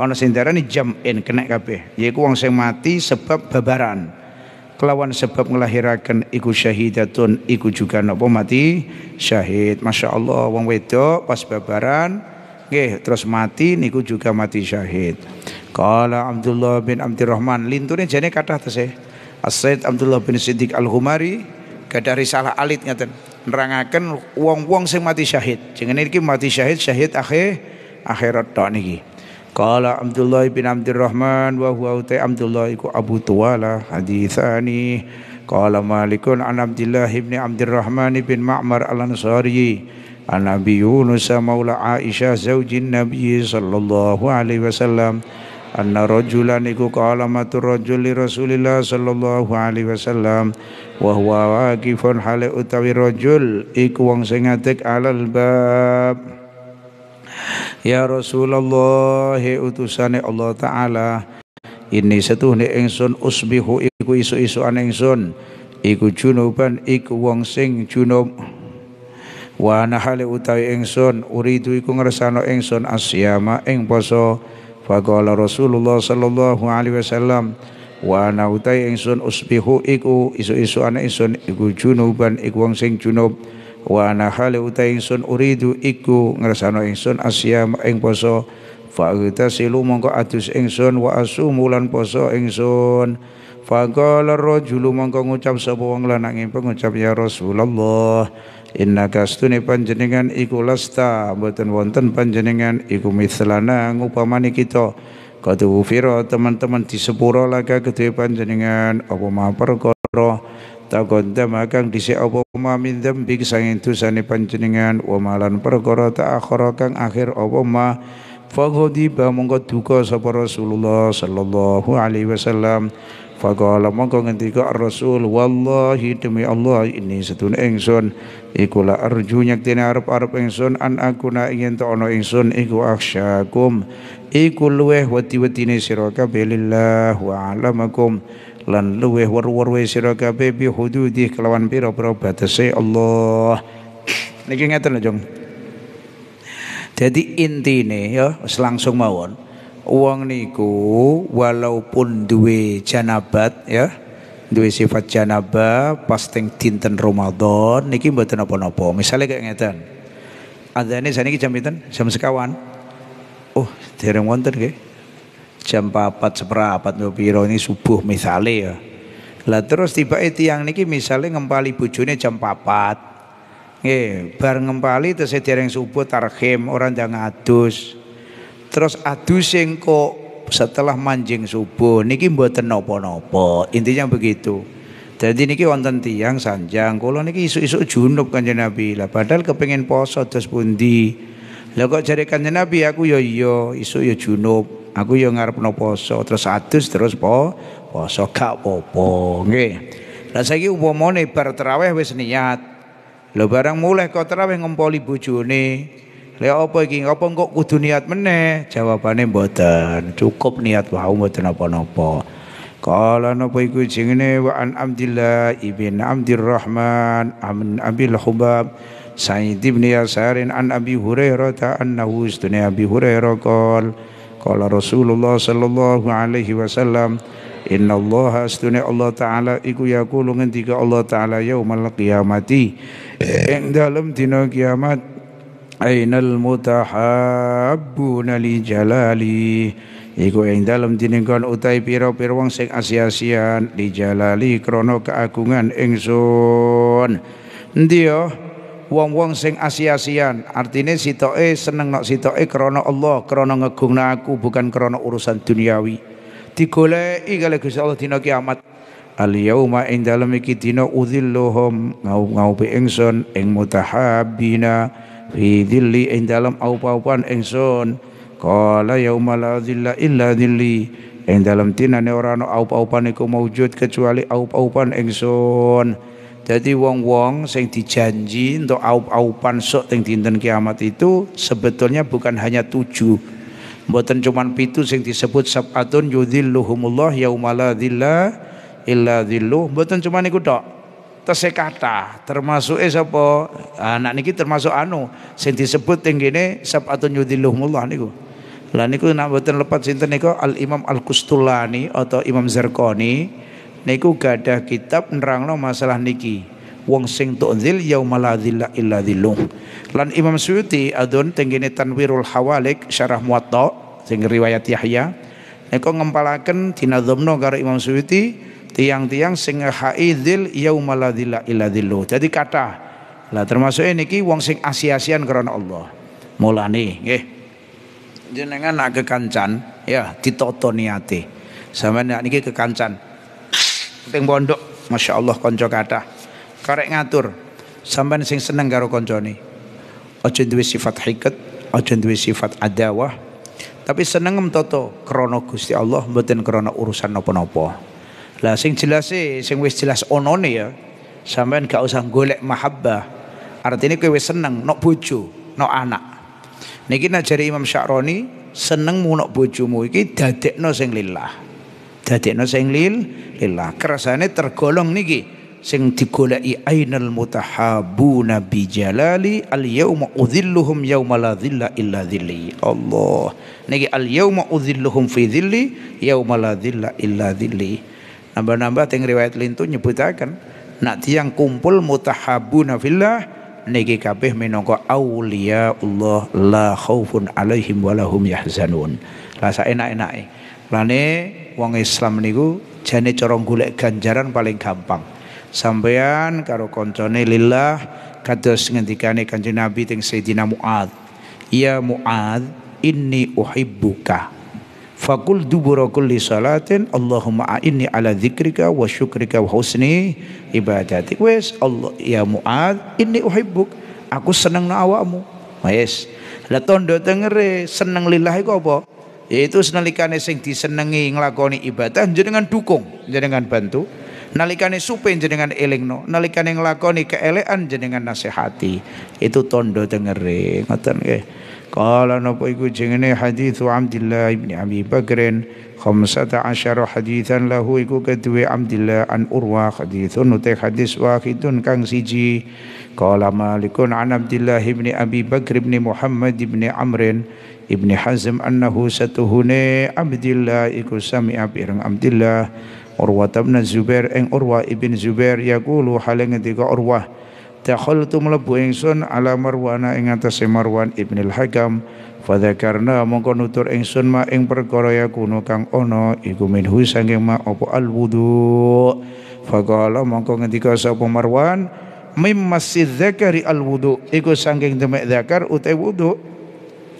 ana sing darani jam'in kena kabeh yaiku wong sing mati sebab babaran kelawan sebab melahirakan iku syahidatun iku juga nopo mati syahid Masya Allah wong wedok pas babaran Nggih, terus mati niku juga mati syahid. Kala Abdullah bin Abdurrahman linturnya jadi kata tesih. as asyid Abdullah bin Siddiq Al-Humari gadah risalah alit ngeten nerangaken wong-wong sing mati syahid. Jenenge iki mati syahid syahid akhir akhirat tok niki. Kala Abdullah bin Abdurrahman wa huwa utai Abdullah iku Abu Tuwala hadisani. Kala Malikun an Abdullah bin Abdurrahman bin Ma'mar al-Ansari عن أبي يونس مولى عائشة زوج النبي صلى الله عليه وسلم أن رجلا قال مات الرجل لرسول الله صلى الله عليه وسلم وهو واقف حال أتوي رجل إكوان سنgatك على الباب Ya Rasulullah utusane Allah taala ini setuhne ingsun usbihu iku isu-isuan ingsun iku junuban iku wong sing junub wa nahale utawi ingsun uridu iku ngersano ingsun asyama ing poso faqala Rasulullah sallallahu alaihi wasallam wa ana utai ingsun usbihu iku isu-isu ana ingsun iku junuban iku wong sing junub wa ana hale utai ingsun uridu iku ngersano ingsun asyam ing poso fa'tasilu mongko adus ingsun wa asumu lan poso ingsun fagola rajulu mongko ngucap sapa wong lanang ngucap ya Rasulullah innaka astune panjenengan iku lasta mboten wonten panjenengan iku mithlana ngupamani kita Kata ufira teman-teman di sepura laka kedua panjenengan apa ma perkara takoddama kang disi apa ma min dzambi sanging sani panjenengan wa malan perkara ta kang akhir apa ma faghadiba mongko duka sapa Rasulullah sallallahu alaihi wasallam Faqala mongko ngendika Rasul wallahi demi Allah ini sedune ingsun iku la arju nyektene arep-arep ingsun an aku na yen to ana ingsun iku aksyakum iku luweh wedi-wedine sira kabeh lillah wa alamakum lan luweh war-warwe sira kabeh bi hududi kelawan pira-pira batase Allah niki ngeten lho Jong Jadi intine ya langsung mawon Uang niku walaupun duwe janabat ya duwe sifat janaba pasting dinten Ramadan niki mboten apa-apa misalnya kayak ngeten adzane saniki jam pinten jam sekawan oh dereng wonten nggih jam 4 seperapat piro ini subuh misalnya ya lah terus tiba itu yang niki misalnya ngempali bujune jam 4 Nggih, bar ngempali terus dereng subuh tarhim orang ndang adus terus adu sing kok setelah manjing subuh niki mboten napa-napa intinya begitu jadi niki wonten tiang sanjang kula niki isu isu junub kanjeng Nabi lah padahal kepengin poso terus pundi lah kok jare kanjeng Nabi aku yo ya iya isu yo ya junub aku ya ngarep ngarepno poso terus adus terus po poso gak apa-apa nggih lah saiki upamane bar tarawih wis niat lah barang mulai kok tarawih ngempoli bojone Lha apa iki? Apa kok kudu niat meneh? Jawabane mboten. Cukup niat wae mboten apa-apa. Kala napa iku jenenge wa an Abdillah ibn Abdurrahman amin Abil Hubab Sa'id ibn Yasarin an Abi Hurairah ta annahu istuni Abi Hurairah qol qala Rasulullah sallallahu alaihi wasallam Inna Allah astuni Allah Ta'ala iku yakulu ngendika Allah Ta'ala yaumal qiyamati Ing dalam dina kiamat أين المتحابون لجلالي Iku yang dalam diningkon utai pira-pira wang sing asiasian dijalali krono keagungan ingsun. Endi wong-wong sing asiasian artine sitoke seneng nok sitoke krono Allah, krono ngegungna aku bukan krono urusan duniawi. Digoleki kali kisah Allah dina kiamat. Al yauma ing dalem iki dina udhilluhum ngau-ngaupi ingsun ing mutahabina fi dhilli ing dalam aupa-aupan ingsun qala yauma la dhilla illa dhilli ing dalam tinane ora ana aupa-aupan iku maujud kecuali aupa-aupan ingsun jadi wong-wong sing dijanji untuk aup-aupan sok teng dinten kiamat itu sebetulnya bukan hanya tujuh. Mboten cuman pitu sing disebut sab'atun yudhilluhumullah yauma la dhilla illa dhilluh. Mboten cuman iku tok tesih kata termasuk eh sapa ah, anak niki termasuk anu sing disebut teng kene sabatun yudhilluhumullah niku lah niku nak mboten lepat sinten niku Al Imam Al Kustulani atau Imam zarkoni niku gadah kitab nerangno masalah niki wong sing tunzil yaumala dzilla illa dzilluh lan Imam Suyuti adun teng kene Tanwirul Hawalik Syarah Muwatta sing riwayat Yahya niku ngempalaken dinadzumno karo Imam Suyuti tiang-tiang sing haidil yaumaladila dzilla Jadi kata Lah termasuk ini ki wong sing asiasian karena Allah. Mulani, nggih. Jenengan nak kekancan ya ditoto niate. Sama nak niki kekancan. Penting pondok, Masya Allah konco kata, Karek ngatur. Sampeyan sing seneng karo ni, Aja duwe sifat hikat, aja duwe sifat adawah, tapi seneng toto krono Gusti Allah mboten krono urusan nopo napa lah sing jelas sing wis jelas onone ya. Sampean gak usah golek mahabbah. Artinya kowe wis seneng nok bojo, nok anak. Niki najari Imam Sya'roni senengmu nok bojomu iki dadekno sing lillah. Dadekno sing lil lillah. Kerasane tergolong niki sing digoleki ainal mutahabuna bi jalali al yauma udhilluhum yauma la dhilla illa dhilli Allah niki al yauma udhilluhum fi dhilli yauma la dhilla illa dhilli Nambah-nambah teng riwayat lintu nyebutaken nak tiang kumpul mutahabuna fillah niki kabeh minangka aulia Allah la khaufun alaihim walahum yahzanun. Rasa enak-enake. Lane wong Islam niku jane cara golek ganjaran paling gampang. Sampean karo koncone lillah kados ngendikane Kanjeng Nabi teng Sayyidina Muad. Ya Muad, inni uhibbuka Fakul dubura kulli salatin Allahumma a'inni ala dzikrika wa syukrika wa husni ibadatik. Wes Allah ya Muad ini uhibbuk. Aku seneng na awakmu. Wes. Lah tondo tengere seneng lillahi ku apa? Yaitu senalikane sing disenengi nglakoni ibadah jenengan dukung, jenengan bantu. Nalikane supe jenengan elingno, nalikane nglakoni keelekan jenengan nasihati. Itu tondo tengere, ngoten nggih. Kala napa iku jenenge hadithu Abdullah ibn Abi Bakrin khamsata asyara hadithan lahu iku kedua Abdullah an Urwa hadithun utek hadis wahidun kang siji kala Malikun an Abdullah ibn Abi Bakr ibn Muhammad ibn Amrin ibn Hazm annahu satuhune Abdullah iku sami'a pirang Abdullah Urwa tabna Zubair eng Urwa ibn Zubair yaqulu haleng ngendika orwa dakhaltu mlebu ingsun ala marwana ing atase marwan ibnil hakam fadzakarna mongko nutur ingsun ma ing perkara kuno kang ono iku minhu sanging ma opo al wudu faqala mongko ngendika sapa marwan mimmasid dzakari al wudu iku sanging demek zakar uta wudu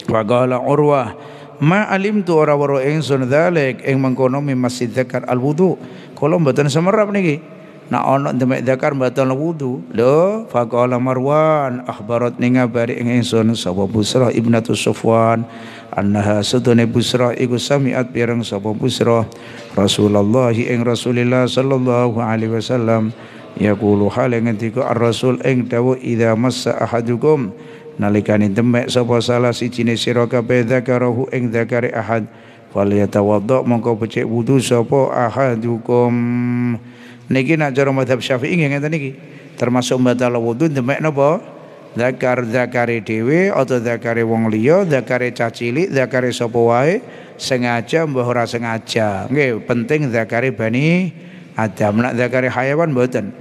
faqala urwah ma alim tu ora waro ingsun dalek ing mengkono mimmasid dzakar al wudu kula mboten semerap niki Na ono demek dakar batal wudu lo faqala marwan akhbarat ninga bari ing ingsun sapa busra ibnatu sufwan annaha sedune busra iku samiat pireng sapa busra rasulullah ing rasulillah sallallahu alaihi wasallam yaqulu hal ngendika ar-rasul ing dawuh idza massa ahadukum nalikane demek sapa salah sijine sira kabeh zakarahu ing zakare ahad tawabdo mongko becik wudu sapa ahadukum niki nak cara madhab syafi'i nggih ngeten niki termasuk batal wudu demek nopo Dakar zakare dhewe atau zakare wong liya zakare cacilik zakare sopawai sengaja mbah ora sengaja nggih penting zakare bani adam nak zakare hayawan buatan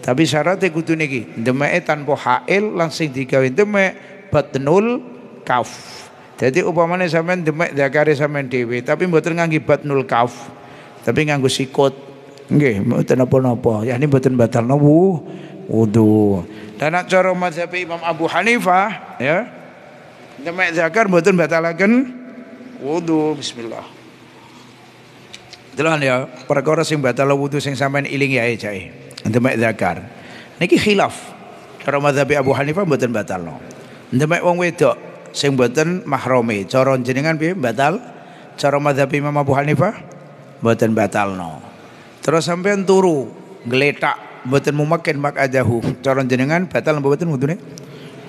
tapi syaratnya kudu niki demeke tanpa hail langsung digawe demek batnul kaf jadi upamanya sampean demek zakare sampean dhewe tapi mboten nganggo batnul kaf tapi nganggo sikut Nggih, mboten napa-napa. Yani mboten batalno wudu. Dan nak cara mazhab Imam Abu Hanifah ya. Demek zakar mboten batalaken wudu. Bismillah. Delan ya, perkara sing batal wudu sing sampean iling ya cai. Demek zakar. Niki khilaf. Cara mazhab Abu Hanifah mboten batalno. Demek wong wedok sing mboten mahrame. Cara jenengan piye batal? Cara mazhab Imam Abu Hanifah mboten batalno. Terus sampean turu, geletak, mboten mumakin mak ajahu. Coron jenengan batal mboten wudune?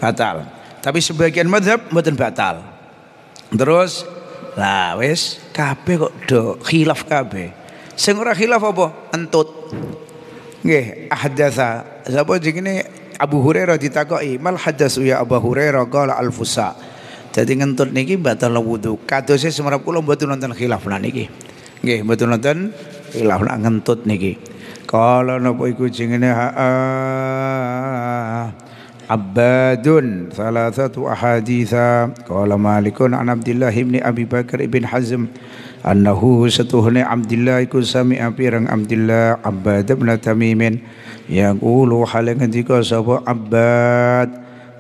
Batal. Tapi sebagian madhab mboten batal. Terus lah wis kabeh kok do khilaf kabeh. Sing ora khilaf apa? Entut. Nggih, ahdatsa. Sapa jenenge Abu Hurairah ditakoki, "Mal hadatsu ya Abu Hurairah qala al-fusa." Jadi ngentut niki batal wudu. Kadose semerap kula mboten nonton khilaf lah niki. Nggih, mboten nonton ilah eh, nak ngentut niki kala napa iku jenenge abadun salah satu ahaditha Kala malikun an Abdullah ibn Abi Bakar ibn Hazm Annahu setuhni Abdullah iku sami pirang Abdullah Abbad ibn Tamimin Yaqulu haleng ketika sapa abad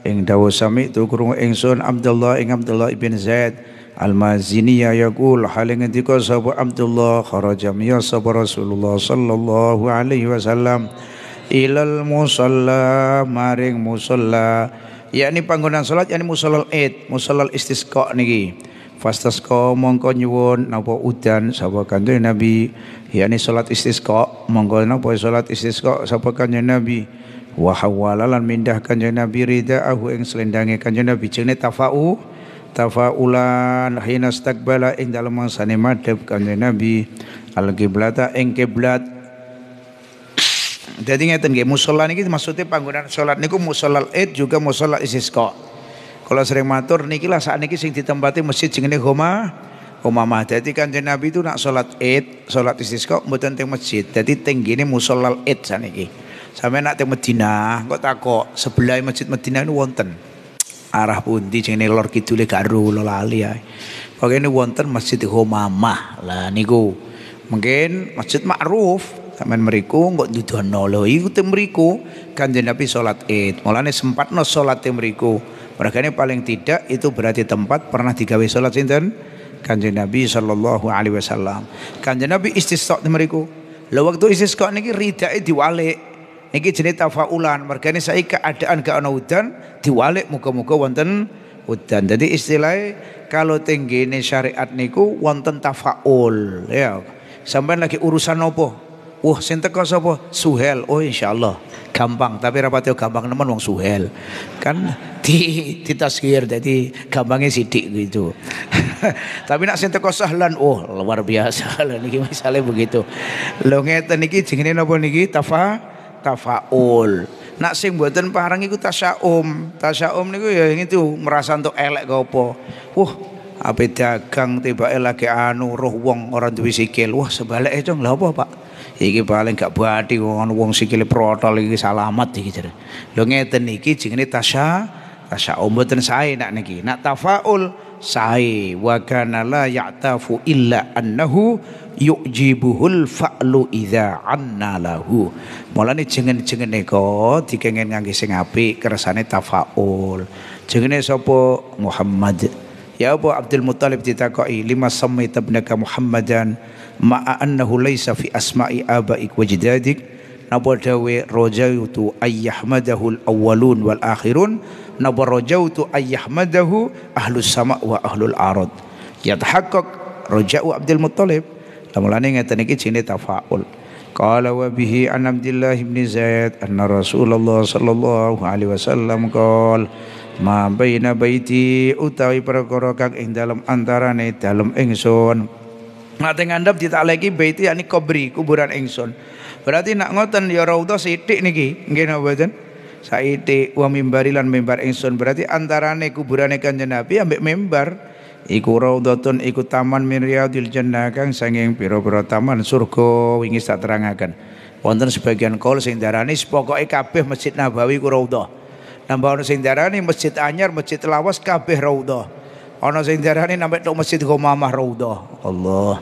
Ing dawa sami tu kurung ingsun Abdullah ing Abdullah ibn Zaid Al-Mazini ya yaqul hale ngendika sapa Abdullah kharaja ya sapa Rasulullah sallallahu alaihi wasallam ilal musalla maring musalla yakni panggonan salat yakni musallal id musallal istisqa niki fastasqa mongko nyuwun napa udan sapa kanjeng Nabi yakni salat istisqa mongko napa salat istisqa sapa kanjeng Nabi wa hawala lan mindah kanjeng Nabi ridaahu ing slendange kanjeng Nabi jenenge tafa'u tafaulan hina staqbala ing dalem mangsane madhep kanjeng Nabi al kiblata ing kiblat jadi ngeten nggih musala niki maksudnya panggonan salat niku musala Id juga musala istisqa. Kalau sering matur niki lah saat niki sing ditempati masjid jenenge Homa mah. Jadi kanjeng Nabi itu nak sholat Id, sholat istisqa mboten teng masjid. Jadi ini musolal Id saniki. Sampai nak teng Madinah kok takok sebelah masjid medina ini wonten arah pundi jenenge lor kidule gak ero kula lali ae. Pokoke wonten Masjid mama Lah niku mungkin masjid ma'ruf sampean mriku kok dudono lho iku te mriku Kanjeng Nabi salat Id. Mulane sempatno salat te mriku. ini paling tidak itu berarti tempat pernah digawe salat sinten? Kanjeng Nabi sallallahu alaihi wasallam. Kanjeng Nabi istisqa mriku. Lho waktu istisqa niki ridake diwalik niki jenis tafaulan ini saya keadaan gak ana udan diwalik muka-muka wonten udan jadi istilahnya kalau tinggi ini syariat niku wonten tafaul ya sampai lagi urusan opo wah sing teko suhel oh insyaallah gampang tapi rapat yo gampang nemen wong suhel kan di ditaskir jadi gampangnya sidik gitu tapi nak sing teko sahlan oh luar biasa lah niki misalnya begitu lho ngeten niki jenenge nopo niki tafa tafaul. Nak sing mboten pareng iku tasyaum. Tasyaum niku ya tuh merasa untuk elek gak apa. Wah, ape dagang tiba lagi anu roh wong orang tuh sikil. Wah, sebaliknya cung lha apa, Pak? Iki paling gak bati wong anu wong sikile protol iki salamat iki jare. Lho ngeten iki jenenge tasya tasyaum buatan saya nak niki. Nak tafaul sai wa kana la ya'tafu illa annahu yujibuhul fa'lu idza anna lahu mulane jengen-jengene kok dikengen ngangge sing apik kersane tafaul jengene sapa Muhammad ya Abu Abdul Muthalib ditakoki lima sammi tabnaka Muhammadan ma'a annahu laysa fi asma'i abaik wa jidadik napa dawe rojautu ayyahmadahul awwalun wal akhirun Nabi rajautu ayyahmadahu ahlus sama wa ahlul arad. Yathaqqaq raja'u Abdul Muttalib. Lamulane ngeten iki jenenge tafaul. Qala wa bihi an Abdullah ibn Zaid anna Rasulullah sallallahu alaihi wasallam qol ma baina baiti utawi perkara kang ing dalem antarane dalem ingsun. Nate ngandhap ditakleki baiti yakni kubri kuburan ingsun. Berarti nak ngoten ya raudha sithik niki nggih napa mboten? saiti wa mimbari lan mimbar ingsun berarti antarane kuburane Kanjeng Nabi ambek mimbar iku raudhatun iku taman min riyadil jannah kang sanging pira-pira taman surga wingi tak terangaken wonten sebagian kol sing darani pokoke kabeh Masjid Nabawi ku raudhah nambah ono sing darani Masjid Anyar Masjid Lawas kabeh raudhah ono sing darani nampak tok Masjid Gomamah raudhah Allah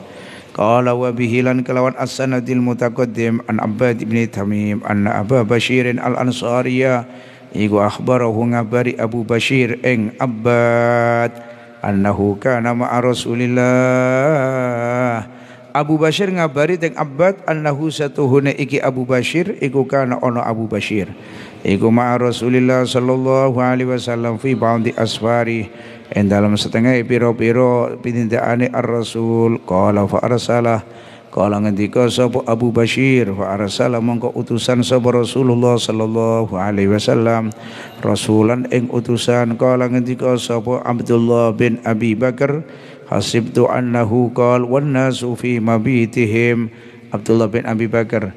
Qala wa bihilan kelawan as-sanadil mutaqaddim an Abbad ibn Tamim anna Abu Bashirin al-Ansariya iku akhbarahu ngabari Abu Bashir eng Abbad annahu kana ma'a Rasulillah Abu Bashir ngabari teng Abbad annahu satuhune iki Abu Bashir iku kana ono Abu Bashir iku ma Rasulillah sallallahu alaihi wasallam fi ba'di asfari en dalam setengah piro-piro pitindakane ar-rasul qala fa arsalah qala ngendika sapa Abu Bashir fa arsala mongko utusan sapa Rasulullah sallallahu alaihi wasallam rasulan ing utusan qala ngendika sapa Abdullah bin Abi Bakar hasibtu annahu qal wan nasu fi mabitihim Abdullah bin Abi Bakar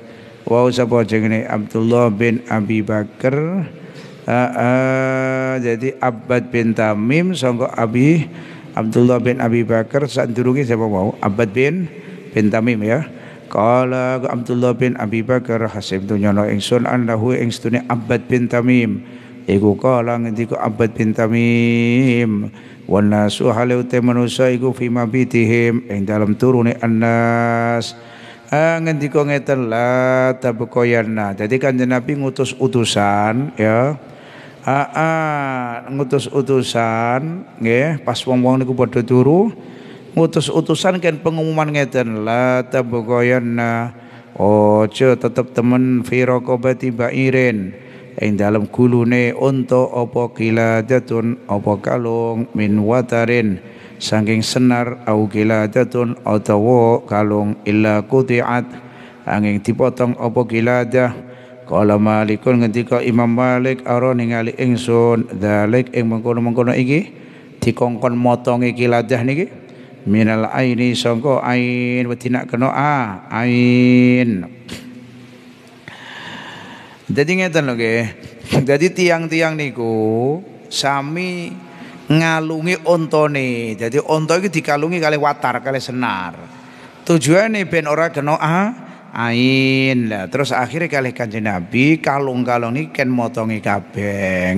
wau sapa jenenge Abdullah bin Abi Bakar uh, jadi Abbad bin Tamim sangka Abi Abdullah bin Abi Bakar sadurunge sapa mau Abbad bin bin Tamim ya Kala Abdullah bin Abi Bakar hasib dunyono ingsun annahu hui sedune Abbad bin Tamim iku kala ngendika Abbad bin Tamim wan nasu halu te manusa iku fi mabitihim ing dalem turune annas Eh, ngendika ngeten la tabqoyana. Jadi Kanjeng Nabi ngutus utusan ya. Aa, ah, ah, ngutus utusan nggih pas wong-wong niku padha turu ngutus utusan kan pengumuman ngeten la tabqoyana. Ojo tetep temen fi raqabati ba'irin ing dalam gulune untuk apa kiladatun apa kalung min watarin saking senar au giladatun atawa kalung illa quti'at angin dipotong apa giladah kala malikun ngendika Imam Malik ara ningali ingsun dalik ing mengkono-mengkono iki dikongkon motongi giladah niki minal aini sangka ain wedi nak kena a ain jadi ngeten lho nggih dadi tiang-tiang niku sami ngalungi ontone. Jadi onto itu dikalungi kali watar, kali senar. Tujuannya ben ora kena ah, ain lah. Terus akhirnya kali kanjeng Nabi kalung-kalung ini ken motongi kabeh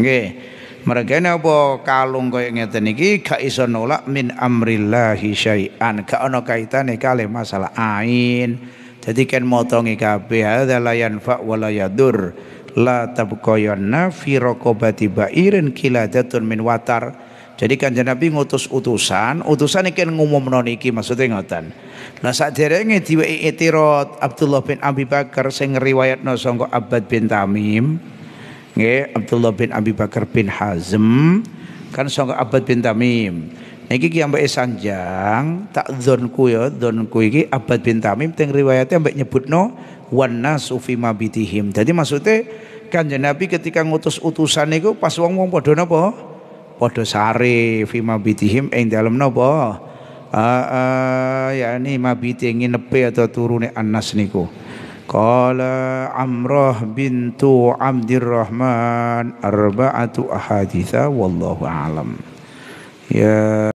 Mereka ini apa kalung yang ngeten iki gak iso nolak min amrillahi syai'an. Gak ono kaitane kali masalah ain. Jadi ken motongi kabeh hadza la yanfa wa la yadur. La tabqayanna fi raqabati ba'irin kiladatun min watar. Jadi Kanjeng Nabi ngutus utusan, utusan ini iki ngumumno niki maksude Nah saat saderenge diweki itirat Abdullah bin Abi Bakar sing ngriwayatno sangka abad bin Tamim. nge Abdullah bin Abi Bakar bin Hazm kan sangka abad bin Tamim. Niki ki ambek sanjang tak takdzonku ya, dzonku iki abad bin Tamim teng riwayatnya ambek nyebutno wan nasu fi mabitihim. Jadi maksudnya Kanjeng Nabi ketika ngutus utusan niku pas wong-wong padha napa? padha sare fima bitihim ing dalem napa uh, yakni mabiti nginepe atau turune anas niku Qala Amrah bintu Abdurrahman arba'atu ahaditha wallahu alam. Ya